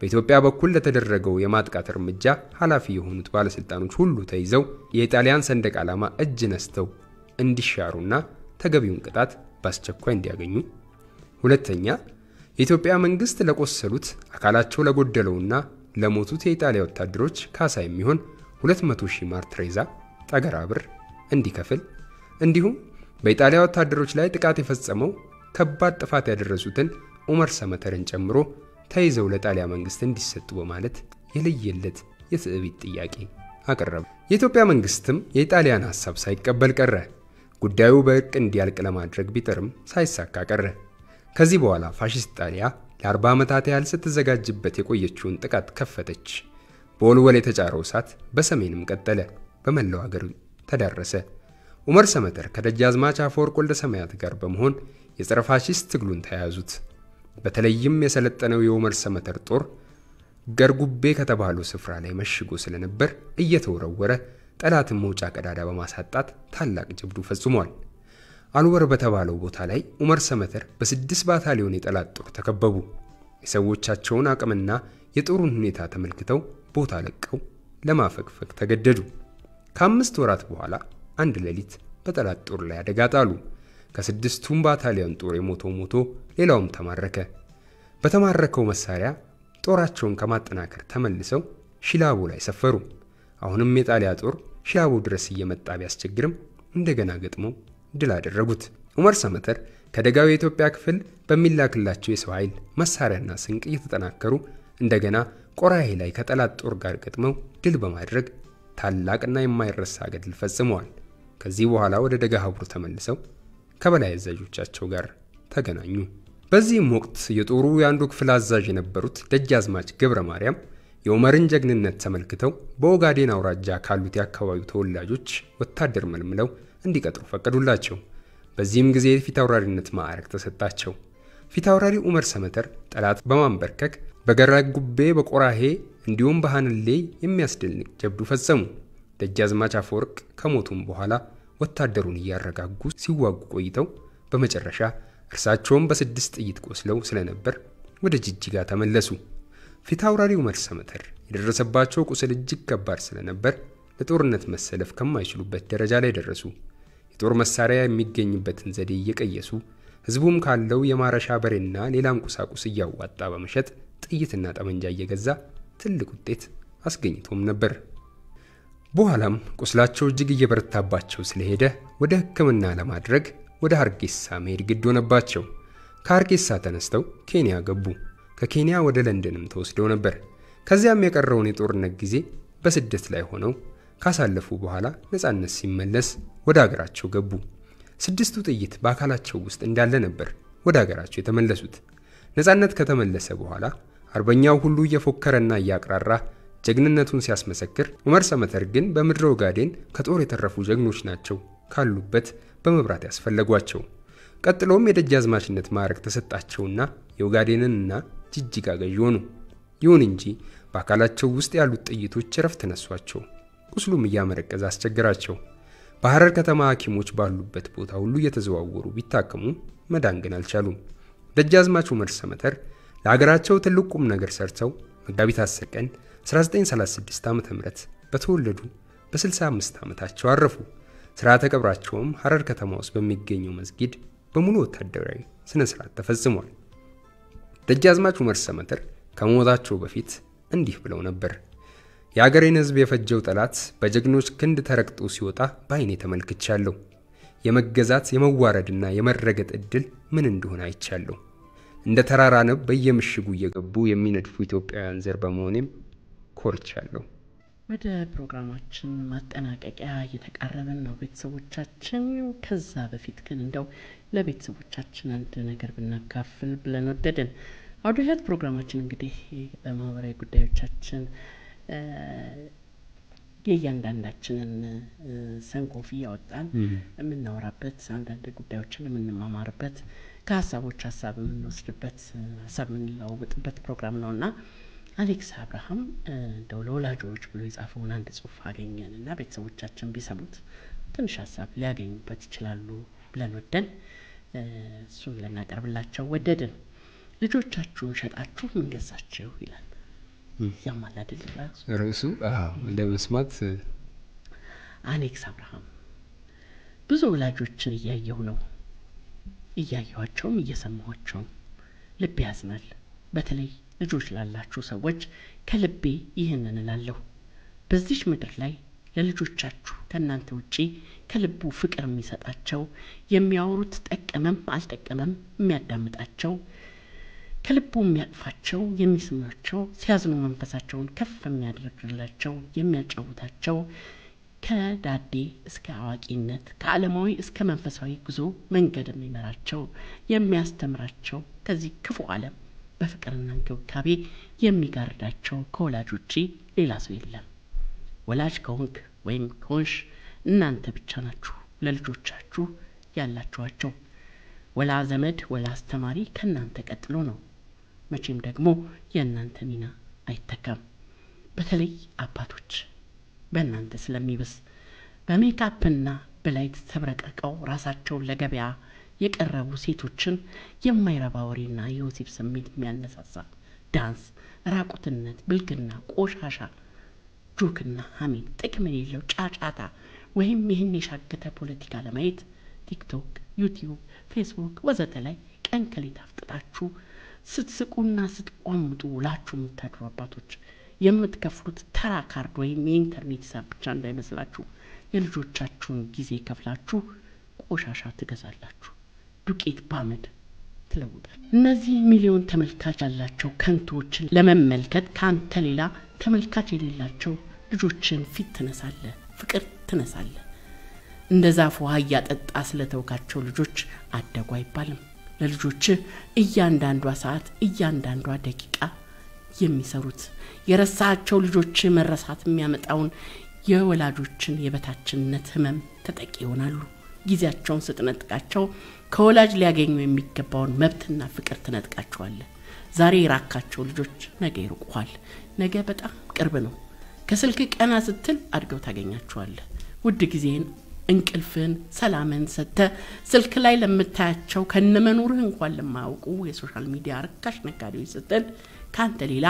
በኢትዮጵያ በኩል ለተደረገው የማጥቃት እርምጃ ኃላፊ የሆኑት ባለሥልጣኖች ሁሉ ተይዘው የኢጣሊያን ሰንደቅ ዓላማ እጅ ነስተው እንዲሻሩና ተገቢውን ቅጣት በአስቸኳይ እንዲያገኙ፣ ሁለተኛ የኢትዮጵያ መንግስት ለቆሰሉት አካላቸው ለጎደለውና ለሞቱት የኢጣሊያ ወታደሮች ካሳ የሚሆን 200 ሺህ ማርትሬዛ ጠገራ ብር እንዲከፍል፣ እንዲሁም በኢጣሊያ ወታደሮች ላይ ጥቃት የፈጸመው ከባድ ጥፋት ያደረሱትን ኡመር ሰመተርን ጨምሮ ተይዘው ለጣሊያ መንግስት እንዲሰጡ በማለት የለየለት የትዕቢት ጥያቄ አቀረበ። የኢትዮጵያ መንግስትም የኢጣሊያን ሐሳብ ሳይቀበል ቀረ። ጉዳዩ በእርቅ እንዲያልቅ ለማድረግ ቢጥርም ሳይሳካ ቀረ። ከዚህ በኋላ ፋሽስት ጣሊያ ለ40 ዓመታት ያህል ስትዘጋጅበት የቆየችውን ጥቃት ከፈተች። በወልወል የተጫረው እሳት በሰሜንም ቀጠለ፣ በመላው አገር ተዳረሰ። ኡመር ሰመተር ከደጃዝማች አፈወርቅ ወልደ ሰማያት ጋር በመሆን የጸረ ፋሽስት ትግሉን ተያያዙት። በተለይም የሰለጠነው የኡመር ሰመተር ጦር ገርጉቤ ከተባለው ስፍራ ላይ መሽጎ ስለነበር እየተወረወረ ጠላትን መውጫ ቀዳዳ በማሳጣት ታላቅ ጀብዱ ፈጽሟል። አልወር በተባለው ቦታ ላይ ዑመር ሰመተር በስድስት ባታሊዮን የጠላት ጦር ተከበቡ። የሰዎቻቸውን አቅምና የጦሩን ሁኔታ ተመልክተው ቦታ ለቀው ለማፈግፈግ ተገደዱ። ከአምስት ወራት በኋላ አንድ ሌሊት በጠላት ጦር ላይ አደጋ ጣሉ። ከስድስቱም ባታሊዮን ጦር የሞተው ሞቶ ሌላውም ተማረከ። በተማረከው መሳሪያ ጦራቸውን ከማጠናከር ተመልሰው ሺላቦ ላይ ሰፈሩ። አሁንም የጣሊያ ጦር ሻቡ ድረስ እየመጣ ቢያስቸግርም እንደገና ገጥመው ድል አደረጉት። ዑመር ሰመተር ከደጋዊ የኢትዮጵያ ክፍል በሚላክላቸው የሰው ኃይል መሳሪያና ስንቅ እየተጠናከሩ እንደገና ቆራሄ ላይ ከጠላት ጦር ጋር ገጥመው ድል በማድረግ ታላቅና የማይረሳ ገድል ፈጽመዋል። ከዚህ በኋላ ወደ ደጋ ሀቡር ተመልሰው ከበላይ አዛዦቻቸው ጋር ተገናኙ። በዚህም ወቅት የጦሩ የአንዱ ክፍል አዛዥ የነበሩት ደጃዝማች ገብረ ማርያም የኡመርን ጀግንነት ተመልክተው በኦጋዴን አውራጃ ካሉት የአካባቢው ተወላጆች ወታደር መልምለው እንዲቀጥሩ ፈቀዱላቸው። በዚህም ጊዜ አውራሪነት ማዕረግ ተሰጣቸው። ፊት አውራሪ ኡመር ሰመተር ጠላት በማንበርከክ በገራ ጉቤ፣ በቆራሄ እንዲሁም በሃንሌ የሚያስደንቅ ጀብዱ ፈጸሙ። ደጃዝማች አፈወርቅ ከሞቱም በኋላ ወታደሩን እያረጋጉ ሲዋጉ ቆይተው በመጨረሻ እርሳቸውም በስድስት ጥይት ቆስለው ስለነበር ወደ ጅጅጋ ተመለሱ። ፊታውራሪው መልሰ ምትር የደረሰባቸው ቁስል እጅግ ከባድ ስለነበር ለጦርነት መሰለፍ ከማይችሉበት ደረጃ ላይ ደረሱ። የጦር መሳሪያ የሚገኝበትን ዘዴ እየቀየሱ ህዝቡም ካለው የማረሻ በሬና ሌላም ቁሳቁስ እያዋጣ በመሸጥ ጥይትና ጠመንጃ እየገዛ ትልቅ ውጤት አስገኝቶም ነበር። በኋላም ቁስላቸው እጅግ እየበረታባቸው ስለሄደ ወደ ሕክምና ለማድረግ ወደ ሀርጌሳ መሄድ ግድ ሆነባቸው። ከሀርጌሳ ተነስተው ኬንያ ገቡ። ከኬንያ ወደ ለንደንም ተወስደው ነበር። ከዚያም የቀረውን የጦርነት ጊዜ በስደት ላይ ሆነው ካሳለፉ በኋላ ነፃነት ሲመለስ ወደ አገራቸው ገቡ። ስድስቱ ጥይት በአካላቸው ውስጥ እንዳለ ነበር ወደ አገራቸው የተመለሱት። ነፃነት ከተመለሰ በኋላ አርበኛው ሁሉ እየፎከረና እያቅራራ ጀግንነቱን ሲያስመሰክር፣ ዑመር ሰመተር ግን በምድረ ኦጋዴን ከጦር የተረፉ ጀግኖች ናቸው ካሉበት በመብራት ያስፈለጓቸው። ቀጥሎም የደጃዝማችነት ማዕረግ ተሰጣቸውና የኦጋዴንንና ጅጅጋ ገዢ ሆኑ። ይሁን እንጂ በአካላቸው ውስጥ ያሉት ጥይቶች እረፍት ነሷቸው፣ ቁስሉም እያመረቀዘ አስቸገራቸው። በሐረር ከተማ ሐኪሞች ባሉበት ቦታ ሁሉ እየተዘዋወሩ ቢታከሙ መዳን ግን አልቻሉም። ደጃዝማች ዑመር ሰመተር ለሀገራቸው ትልቅ ቁም ነገር ሰርተው መጋቢት 10 ቀን 1936 ዓ.ም በተወለዱ በ65 ዓመታቸው አረፉ። ስርዓተ ቀብራቸውም ሐረር ከተማ ውስጥ በሚገኘው መስጊድ በሙሉ ወታደራዊ ሥነ ሥርዓት ተፈጽሟል። ደጃዝማች ዑመር ሰመተር ከሞታቸው በፊት እንዲህ ብለው ነበር። የአገሬን ሕዝብ የፈጀው ጠላት በጀግኖች ክንድ ተረግጦ ሲወጣ በአይኔ ተመልክቻለሁ። የመገዛት የመዋረድና የመረገጥ እድል ምን እንደሆነ አይቻለሁ። እንደ ተራራ ንብ በየምሽጉ እየገቡ የሚነድፉ ኢትዮጵያውያን ዘር በመሆኔም ኮርቻለሁ። ወደ ፕሮግራማችን ማጠናቀቂያ እየተቃረብን ነው ቤተሰቦቻችን። ከዛ በፊት ግን እንደው ለቤተሰቦቻችን አንድ ነገር ብናካፍል ብለን ወደድን። አውደ ሕይወት ፕሮግራማችን እንግዲህ በማህበራዊ ጉዳዮቻችን የእያንዳንዳችንን ሰንኮፍ እያወጣን የምናወራበት አንዳንድ ጉዳዮችን የምንማማርበት ከሀሳቦች ሀሳብ የምንወስድበት ሀሳብ የምንለዋውጥበት ፕሮግራም ነው እና አሌክስ አብርሃም እንደው ለወላጆች ብሎ የጻፈውን አንድ ጽሁፍ አገኘን እና ቤተሰቦቻችን ቢሰሙት ትንሽ ሀሳብ ሊያገኙበት ይችላሉ ብለን ወደን እሱን ልናቀርብላቸው ወደድን። ልጆቻችሁን ሸጣችሁ ምን ገዛችሁ ይላል። ያማል ርእሱ እንደ መስማት አሌክስ አብርሃም ብዙ ወላጆችን እያየው ነው። እያየኋቸውም እየሰማኋቸውም ልብ ያዝናል። በተለይ ልጆች ላላችሁ ሰዎች ከልቤ ይህንን እላለሁ። በዚች ምድር ላይ ለልጆቻችሁ ከእናንተ ውጪ ከልቡ ፍቅር የሚሰጣቸው የሚያወሩት ጠቀመም አልጠቀመም የሚያዳምጣቸው ከልቡ የሚያቅፋቸው የሚስማቸው ሲያዝኑ መንፈሳቸውን ከፍ የሚያደርግላቸው የሚያጫውታቸው ከዳዴ እስከ አዋቂነት ከዓለማዊ እስከ መንፈሳዊ ጉዞ መንገድ የሚመራቸው የሚያስተምራቸው ከዚህ ክፉ ዓለም በፍቅርና እንክብካቤ የሚጋርዳቸው ከወላጅ ውጪ ሌላ ሰው የለም። ወላጅ ከሆንክ ወይም ከሆንሽ እናንተ ብቻ ናችሁ ለልጆቻችሁ ያላችኋቸው። ወላ ዘመድ ወላ አስተማሪ ከእናንተ ቀጥሎ ነው። መቼም ደግሞ የእናንተ ሚና አይተካም። በተለይ አባቶች በእናንተ ስለሚብስ በሜካፕና በላይት ተብረቅርቀው ራሳቸውን ለገበያ የቀረቡ ሴቶችን የማይረባ ወሬና የወሲብ ስሜት የሚያነሳሳ ዳንስ፣ ራቁትነት፣ ብልግና፣ ቆሻሻ፣ ጆክና ሐሜት፣ ጥቅም የሌለው ጫጫታ ወይም ይህን የሻገተ ፖለቲካ ለማየት ቲክቶክ፣ ዩቲዩብ፣ ፌስቡክ ወዘተ ላይ ቀን ከሌት አፍጥጣችሁ ስትስቁና ስትቋምጡ ውላችሁ የምታድሩ አባቶች የምትከፍሉት ተራ ካርድ ወይም የኢንተርኔት ሂሳብ ብቻ እንዳይመስላችሁ የልጆቻችሁን ጊዜ ከፍላችሁ ቆሻሻ ትገዛላችሁ። ዱቄት በአመድ ትለውጣል። እነዚህ ሚሊዮን ተመልካች ያላቸው ከንቶዎችን ለመመልከት ከአንተ ሌላ ተመልካች የሌላቸው ልጆችን ፊት ትነሳለ፣ ፍቅር ትነሳለ። እንደ ዛፍ ውሃ እያጠጣ ስለተውካቸው ልጆች አደጉ አይባልም። ለልጆች እያንዳንዷ ሰዓት፣ እያንዳንዷ ደቂቃ የሚሰሩት የረሳቸው ልጆች መረሳት የሚያመጣውን የወላጆችን የበታችነት ህመም ተጠቂ ይሆናሉ። ጊዜያቸውን ስትነጥቃቸው ከወላጅ ሊያገኙ የሚገባውን መብትና ፍቅር ትነጥቃቸዋለህ። ዛሬ የራካቸው ልጆች ነገ ይርቁሃል። ነገ በጣም ቅርብ ነው። ከስልክ ቀና ስትል አድገው ታገኛቸዋለህ። ውድ ጊዜን፣ እንቅልፍን፣ ሰላምን ሰጥተ ስልክ ላይ ለምታያቸው ከነመኖርህ እንኳን ለማያውቁ የሶሻል ሚዲያ ርካሽ ነጋዴዎች ስትል ከአንተ ሌላ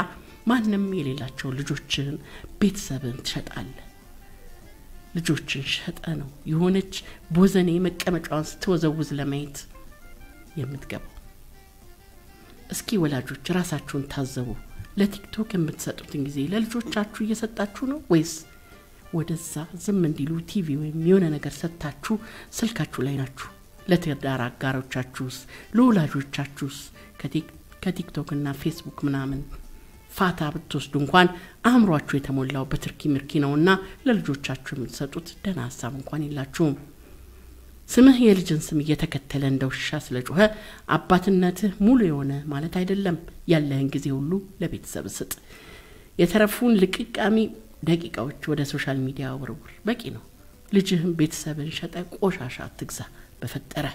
ማንም የሌላቸው ልጆችን ቤተሰብን ትሸጣለህ። ልጆችን ሸጠ ነው የሆነች ቦዘኔ መቀመጫዋን ስትወዘውዝ ለማየት የምትገባው። እስኪ ወላጆች ራሳችሁን ታዘቡ። ለቲክቶክ የምትሰጡትን ጊዜ ለልጆቻችሁ እየሰጣችሁ ነው ወይስ ወደዛ ዝም እንዲሉ ቲቪ ወይም የሆነ ነገር ሰጥታችሁ ስልካችሁ ላይ ናችሁ? ለትዳር አጋሮቻችሁስ፣ ለወላጆቻችሁስ ከቲክቶክ እና ፌስቡክ ምናምን ፋታ ብትወስዱ እንኳን አእምሯችሁ የተሞላው በትርኪ ምርኪ ነውና ለልጆቻችሁ የምትሰጡት ደህና ሀሳብ እንኳን የላችሁም። ስምህ የልጅን ስም እየተከተለ እንደ ውሻ ስለ ጮኸ አባትነትህ ሙሉ የሆነ ማለት አይደለም። ያለህን ጊዜ ሁሉ ለቤተሰብ ስጥ። የተረፉን ልቅቃሚ ደቂቃዎች ወደ ሶሻል ሚዲያ ውርውር በቂ ነው። ልጅህም ቤተሰብን ሸጠ ቆሻሻ አትግዛ። በፈጠረ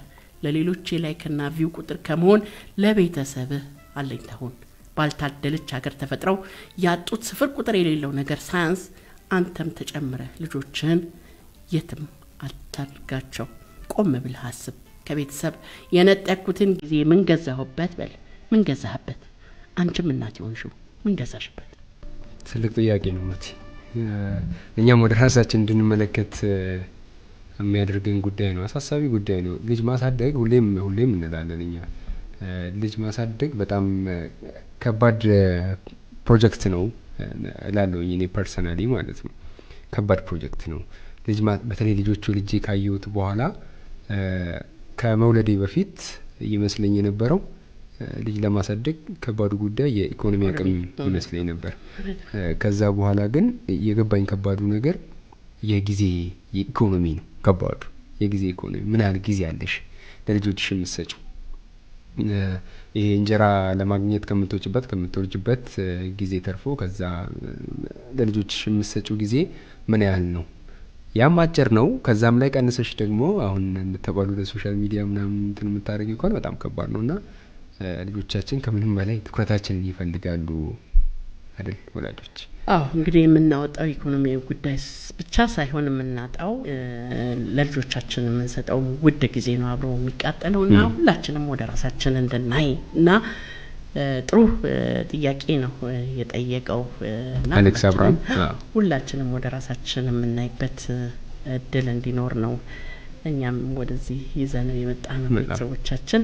ለሌሎች የላይክና ቪው ቁጥር ከመሆን ለቤተሰብህ አለኝታ ሁን። ባልታደለች ሀገር ተፈጥረው ያጡት ስፍር ቁጥር የሌለው ነገር ሳያንስ አንተም ተጨምረ ልጆችህን የትም አታድርጋቸው። ቆም ብለህ አስብ። ከቤተሰብ የነጠኩትን ጊዜ ምን ገዛሁበት በል። ምን ገዛህበት? አንቺም እናት የሆንሽው ምን ገዛሽበት? ትልቅ ጥያቄ ነው መቲ። እኛም ወደ ራሳችን እንድንመለከት የሚያደርገን ጉዳይ ነው። አሳሳቢ ጉዳይ ነው። ልጅ ማሳደግ ሁሌም ሁሌም እንላለን እኛ ልጅ ማሳደግ በጣም ከባድ ፕሮጀክት ነው እላለሁኝ እኔ ፐርሰናሊ ማለት ነው። ከባድ ፕሮጀክት ነው። ልጅ በተለይ ልጆቹ ልጅ ካየሁት በኋላ ከመውለዴ በፊት ይመስለኝ የነበረው ልጅ ለማሳደግ ከባዱ ጉዳይ የኢኮኖሚ አቅም ይመስለኝ ነበር። ከዛ በኋላ ግን የገባኝ ከባዱ ነገር የጊዜ ኢኮኖሚ ነው። ከባዱ የጊዜ ኢኮኖሚ ምን ያህል ጊዜ አለሽ ለልጆች የምትሰጪው ይሄ እንጀራ ለማግኘት ከምትወጭበት ከምትወርጅበት ጊዜ ተርፎ ከዛ ለልጆች የምትሰጪው ጊዜ ምን ያህል ነው? ያም አጭር ነው። ከዛም ላይ ቀንሰሽ ደግሞ አሁን እንደተባሉ ለሶሻል ሚዲያ ምናምን እንትን የምታደርጊው በጣም ከባድ ነው እና ልጆቻችን ከምንም በላይ ትኩረታችንን ይፈልጋሉ አይደል ወላጆች አዎ እንግዲህ የምናወጣው የኢኮኖሚያዊ ጉዳይ ብቻ ሳይሆን የምናጣው ለልጆቻችን የምንሰጠው ውድ ጊዜ ነው አብሮ የሚቃጠለው እና ሁላችንም ወደ ራሳችን እንድናይ እና ጥሩ ጥያቄ ነው የጠየቀው አሌክስ አብርሃም። ሁላችንም ወደ ራሳችን የምናይበት እድል እንዲኖር ነው እኛም ወደዚህ ይዘን የመጣ ነው ቤተሰቦቻችን